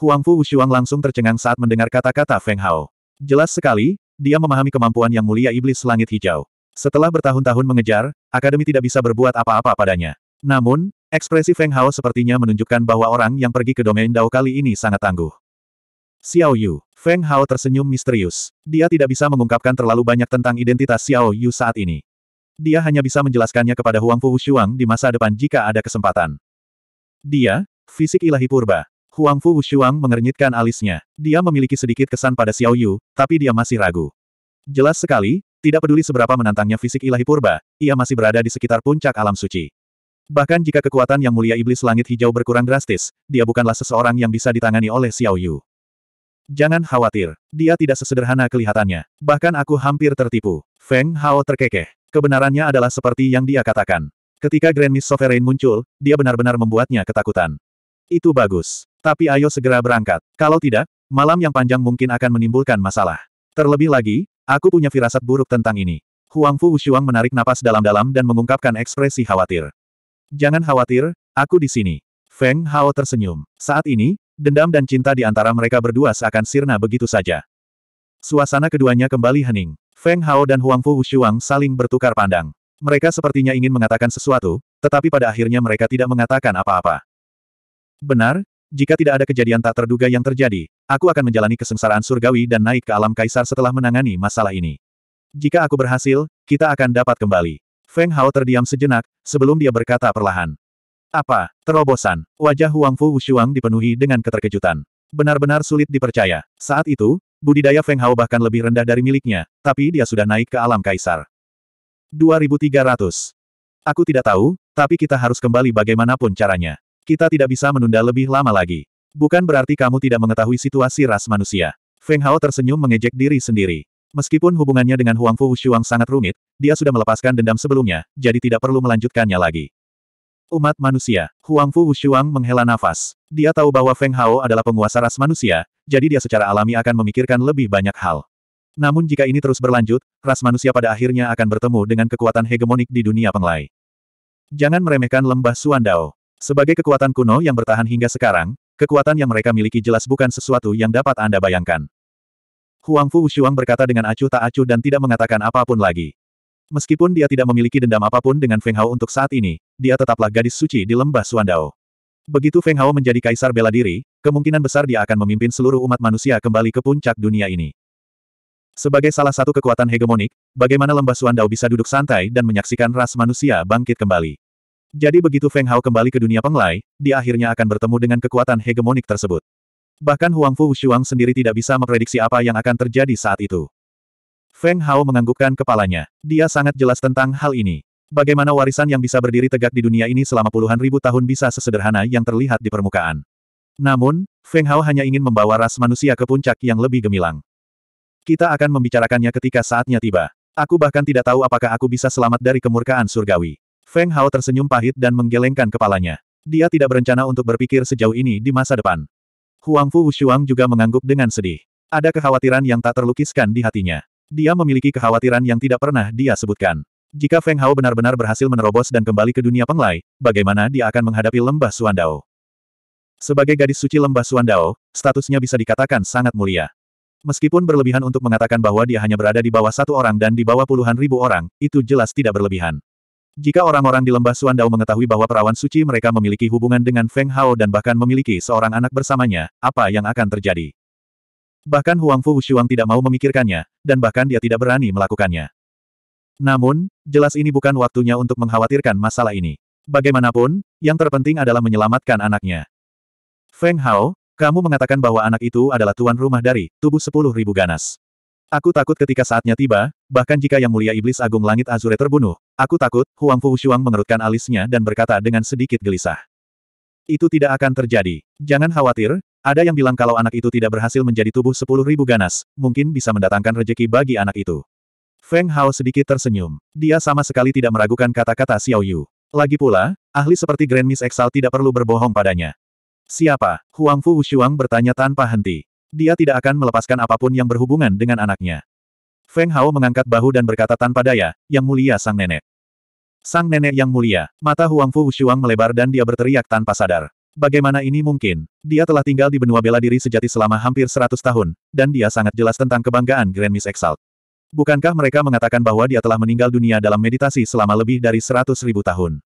Huang Fu Wushuang langsung tercengang saat mendengar kata-kata Feng Hao. Jelas sekali, dia memahami kemampuan Yang Mulia Iblis Langit Hijau. Setelah bertahun-tahun mengejar, Akademi tidak bisa berbuat apa-apa padanya. Namun, Ekspresi Feng Hao sepertinya menunjukkan bahwa orang yang pergi ke domain Dao kali ini sangat tangguh. Xiao Yu. Feng Hao tersenyum misterius. Dia tidak bisa mengungkapkan terlalu banyak tentang identitas Xiao Yu saat ini. Dia hanya bisa menjelaskannya kepada Huang Fu Shuang di masa depan jika ada kesempatan. Dia, fisik ilahi purba. Huang Fu Shuang mengernyitkan alisnya. Dia memiliki sedikit kesan pada Xiao Yu, tapi dia masih ragu. Jelas sekali, tidak peduli seberapa menantangnya fisik ilahi purba, ia masih berada di sekitar puncak alam suci. Bahkan jika kekuatan yang mulia iblis langit hijau berkurang drastis, dia bukanlah seseorang yang bisa ditangani oleh Xiao Yu. Jangan khawatir, dia tidak sesederhana kelihatannya. Bahkan aku hampir tertipu. Feng Hao terkekeh. Kebenarannya adalah seperti yang dia katakan. Ketika Grand Miss Sovereign muncul, dia benar-benar membuatnya ketakutan. Itu bagus. Tapi ayo segera berangkat. Kalau tidak, malam yang panjang mungkin akan menimbulkan masalah. Terlebih lagi, aku punya firasat buruk tentang ini. Huang Fu Wushuang menarik napas dalam-dalam dan mengungkapkan ekspresi khawatir. Jangan khawatir, aku di sini. Feng Hao tersenyum. Saat ini, dendam dan cinta di antara mereka berdua seakan sirna begitu saja. Suasana keduanya kembali hening. Feng Hao dan Huang Fu Wushuang saling bertukar pandang. Mereka sepertinya ingin mengatakan sesuatu, tetapi pada akhirnya mereka tidak mengatakan apa-apa. Benar, jika tidak ada kejadian tak terduga yang terjadi, aku akan menjalani kesengsaraan surgawi dan naik ke alam kaisar setelah menangani masalah ini. Jika aku berhasil, kita akan dapat kembali. Feng Hao terdiam sejenak, sebelum dia berkata perlahan. Apa, terobosan? Wajah Huang Fu Wushuang dipenuhi dengan keterkejutan. Benar-benar sulit dipercaya. Saat itu, budidaya Feng Hao bahkan lebih rendah dari miliknya, tapi dia sudah naik ke alam kaisar. 2300. Aku tidak tahu, tapi kita harus kembali bagaimanapun caranya. Kita tidak bisa menunda lebih lama lagi. Bukan berarti kamu tidak mengetahui situasi ras manusia. Feng Hao tersenyum mengejek diri sendiri. Meskipun hubungannya dengan Huang Fu Shuang sangat rumit, dia sudah melepaskan dendam sebelumnya, jadi tidak perlu melanjutkannya lagi. Umat manusia, Huang Fu Shuang menghela nafas. Dia tahu bahwa Feng Hao adalah penguasa ras manusia, jadi dia secara alami akan memikirkan lebih banyak hal. Namun jika ini terus berlanjut, ras manusia pada akhirnya akan bertemu dengan kekuatan hegemonik di dunia penglai. Jangan meremehkan lembah Suandao. Sebagai kekuatan kuno yang bertahan hingga sekarang, kekuatan yang mereka miliki jelas bukan sesuatu yang dapat Anda bayangkan. Huang Fu Wushuang berkata dengan acuh tak acuh dan tidak mengatakan apapun lagi. Meskipun dia tidak memiliki dendam apapun dengan Feng Hao untuk saat ini, dia tetaplah gadis suci di lembah Suandao. Begitu Feng Hao menjadi kaisar bela diri, kemungkinan besar dia akan memimpin seluruh umat manusia kembali ke puncak dunia ini. Sebagai salah satu kekuatan hegemonik, bagaimana lembah Suandao bisa duduk santai dan menyaksikan ras manusia bangkit kembali. Jadi begitu Feng Hao kembali ke dunia penglai, dia akhirnya akan bertemu dengan kekuatan hegemonik tersebut. Bahkan Huang Fu Shuang sendiri tidak bisa memprediksi apa yang akan terjadi saat itu. Feng Hao menganggukkan kepalanya. Dia sangat jelas tentang hal ini. Bagaimana warisan yang bisa berdiri tegak di dunia ini selama puluhan ribu tahun bisa sesederhana yang terlihat di permukaan. Namun, Feng Hao hanya ingin membawa ras manusia ke puncak yang lebih gemilang. Kita akan membicarakannya ketika saatnya tiba. Aku bahkan tidak tahu apakah aku bisa selamat dari kemurkaan surgawi. Feng Hao tersenyum pahit dan menggelengkan kepalanya. Dia tidak berencana untuk berpikir sejauh ini di masa depan. Huang Fu Wushuang juga mengangguk dengan sedih. Ada kekhawatiran yang tak terlukiskan di hatinya. Dia memiliki kekhawatiran yang tidak pernah dia sebutkan. Jika Feng Hao benar-benar berhasil menerobos dan kembali ke dunia penglai, bagaimana dia akan menghadapi lembah Suandao? Sebagai gadis suci lembah Suandao, statusnya bisa dikatakan sangat mulia. Meskipun berlebihan untuk mengatakan bahwa dia hanya berada di bawah satu orang dan di bawah puluhan ribu orang, itu jelas tidak berlebihan. Jika orang-orang di lembah Suandao mengetahui bahwa perawan suci mereka memiliki hubungan dengan Feng Hao dan bahkan memiliki seorang anak bersamanya, apa yang akan terjadi? Bahkan Huang Fu Wushuang tidak mau memikirkannya, dan bahkan dia tidak berani melakukannya. Namun, jelas ini bukan waktunya untuk mengkhawatirkan masalah ini. Bagaimanapun, yang terpenting adalah menyelamatkan anaknya. Feng Hao, kamu mengatakan bahwa anak itu adalah tuan rumah dari tubuh sepuluh ribu ganas. Aku takut ketika saatnya tiba, bahkan jika Yang Mulia Iblis Agung Langit Azure terbunuh, aku takut, Huang Fu Shuang mengerutkan alisnya dan berkata dengan sedikit gelisah. Itu tidak akan terjadi. Jangan khawatir, ada yang bilang kalau anak itu tidak berhasil menjadi tubuh sepuluh ribu ganas, mungkin bisa mendatangkan rejeki bagi anak itu. Feng Hao sedikit tersenyum. Dia sama sekali tidak meragukan kata-kata Xiao Yu. Lagi pula, ahli seperti Grand Miss Exal tidak perlu berbohong padanya. Siapa? Huang Fu Shuang bertanya tanpa henti. Dia tidak akan melepaskan apapun yang berhubungan dengan anaknya. Feng Hao mengangkat bahu dan berkata tanpa daya, Yang mulia sang nenek. Sang nenek yang mulia, mata Huang Fu Wushuang melebar dan dia berteriak tanpa sadar. Bagaimana ini mungkin? Dia telah tinggal di benua bela diri sejati selama hampir 100 tahun, dan dia sangat jelas tentang kebanggaan Grand Miss Exalt. Bukankah mereka mengatakan bahwa dia telah meninggal dunia dalam meditasi selama lebih dari 100 ribu tahun?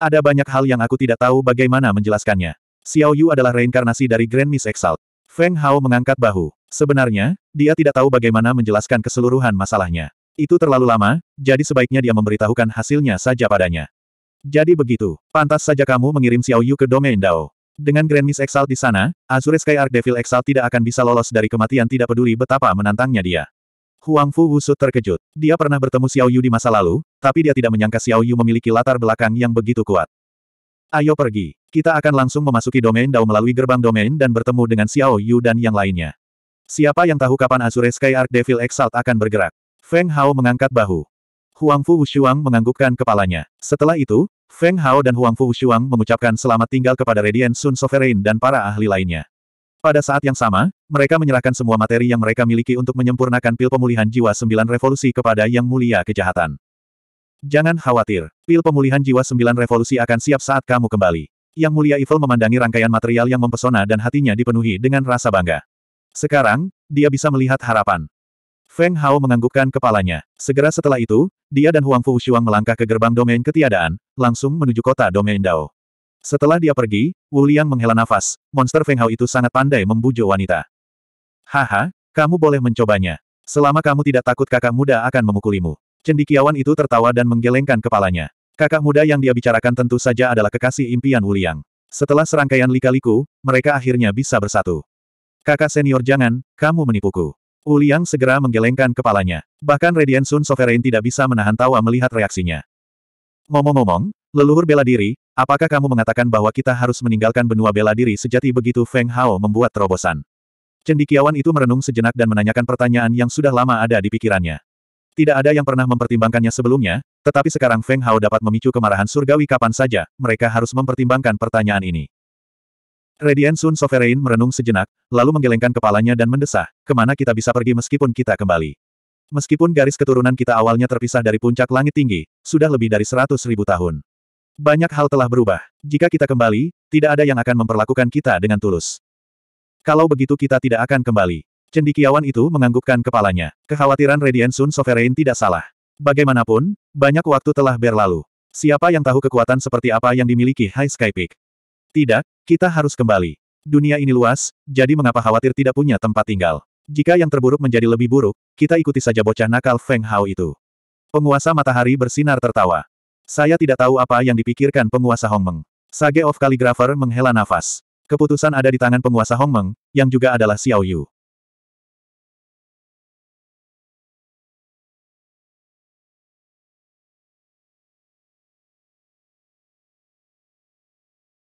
Ada banyak hal yang aku tidak tahu bagaimana menjelaskannya. Xiao Yu adalah reinkarnasi dari Grand Miss Exalt. Feng Hao mengangkat bahu. Sebenarnya, dia tidak tahu bagaimana menjelaskan keseluruhan masalahnya. Itu terlalu lama, jadi sebaiknya dia memberitahukan hasilnya saja padanya. Jadi begitu, pantas saja kamu mengirim Xiao Yu ke domain Dao. Dengan Grand Miss Exalt di sana, Azure Sky Devil Exalt tidak akan bisa lolos dari kematian tidak peduli betapa menantangnya dia. Huang Fu Wusut terkejut. Dia pernah bertemu Xiao Yu di masa lalu, tapi dia tidak menyangka Xiao Yu memiliki latar belakang yang begitu kuat. Ayo pergi. Kita akan langsung memasuki domain Dao melalui gerbang domain dan bertemu dengan Xiao Yu dan yang lainnya. Siapa yang tahu kapan Azure Sky Arc Devil Exalt akan bergerak? Feng Hao mengangkat bahu. Huang Fu Wushuang menganggukkan kepalanya. Setelah itu, Feng Hao dan Huang Fu Wushuang mengucapkan selamat tinggal kepada Radiant Sun Sovereign dan para ahli lainnya. Pada saat yang sama, mereka menyerahkan semua materi yang mereka miliki untuk menyempurnakan pil pemulihan jiwa sembilan revolusi kepada Yang Mulia Kejahatan. Jangan khawatir, pil pemulihan jiwa sembilan revolusi akan siap saat kamu kembali. Yang mulia Evil memandangi rangkaian material yang mempesona dan hatinya dipenuhi dengan rasa bangga. Sekarang, dia bisa melihat harapan. Feng Hao menganggukkan kepalanya. Segera setelah itu, dia dan Huang Fu Shuang melangkah ke gerbang domain ketiadaan, langsung menuju kota domain Dao. Setelah dia pergi, Wu Liang menghela nafas, monster Feng Hao itu sangat pandai membujuk wanita. Haha, kamu boleh mencobanya. Selama kamu tidak takut kakak muda akan memukulimu. Cendikiawan itu tertawa dan menggelengkan kepalanya. Kakak muda yang dia bicarakan tentu saja adalah kekasih impian Wuliang. Setelah serangkaian lika-liku, mereka akhirnya bisa bersatu. Kakak senior jangan, kamu menipuku. Wuliang segera menggelengkan kepalanya. Bahkan Radiant Sun Sovereign tidak bisa menahan tawa melihat reaksinya. Ngomong-ngomong, leluhur bela diri, apakah kamu mengatakan bahwa kita harus meninggalkan benua bela diri sejati begitu Feng Hao membuat terobosan? Cendikiawan itu merenung sejenak dan menanyakan pertanyaan yang sudah lama ada di pikirannya. Tidak ada yang pernah mempertimbangkannya sebelumnya, tetapi sekarang Feng Hao dapat memicu kemarahan surgawi kapan saja, mereka harus mempertimbangkan pertanyaan ini. Radiant Sun Sovereign merenung sejenak, lalu menggelengkan kepalanya dan mendesah, kemana kita bisa pergi meskipun kita kembali. Meskipun garis keturunan kita awalnya terpisah dari puncak langit tinggi, sudah lebih dari seratus ribu tahun. Banyak hal telah berubah. Jika kita kembali, tidak ada yang akan memperlakukan kita dengan tulus. Kalau begitu kita tidak akan kembali. Cendikiawan itu menganggukkan kepalanya. Kekhawatiran Radiant Sun Sovereign tidak salah. Bagaimanapun, banyak waktu telah berlalu. Siapa yang tahu kekuatan seperti apa yang dimiliki High Sky Peak? Tidak, kita harus kembali. Dunia ini luas, jadi mengapa khawatir tidak punya tempat tinggal? Jika yang terburuk menjadi lebih buruk, kita ikuti saja bocah nakal Feng Hao itu. Penguasa matahari bersinar tertawa. Saya tidak tahu apa yang dipikirkan penguasa Hongmeng. Sage of Calligrapher menghela nafas. Keputusan ada di tangan penguasa Hongmeng, yang juga adalah Xiao Yu.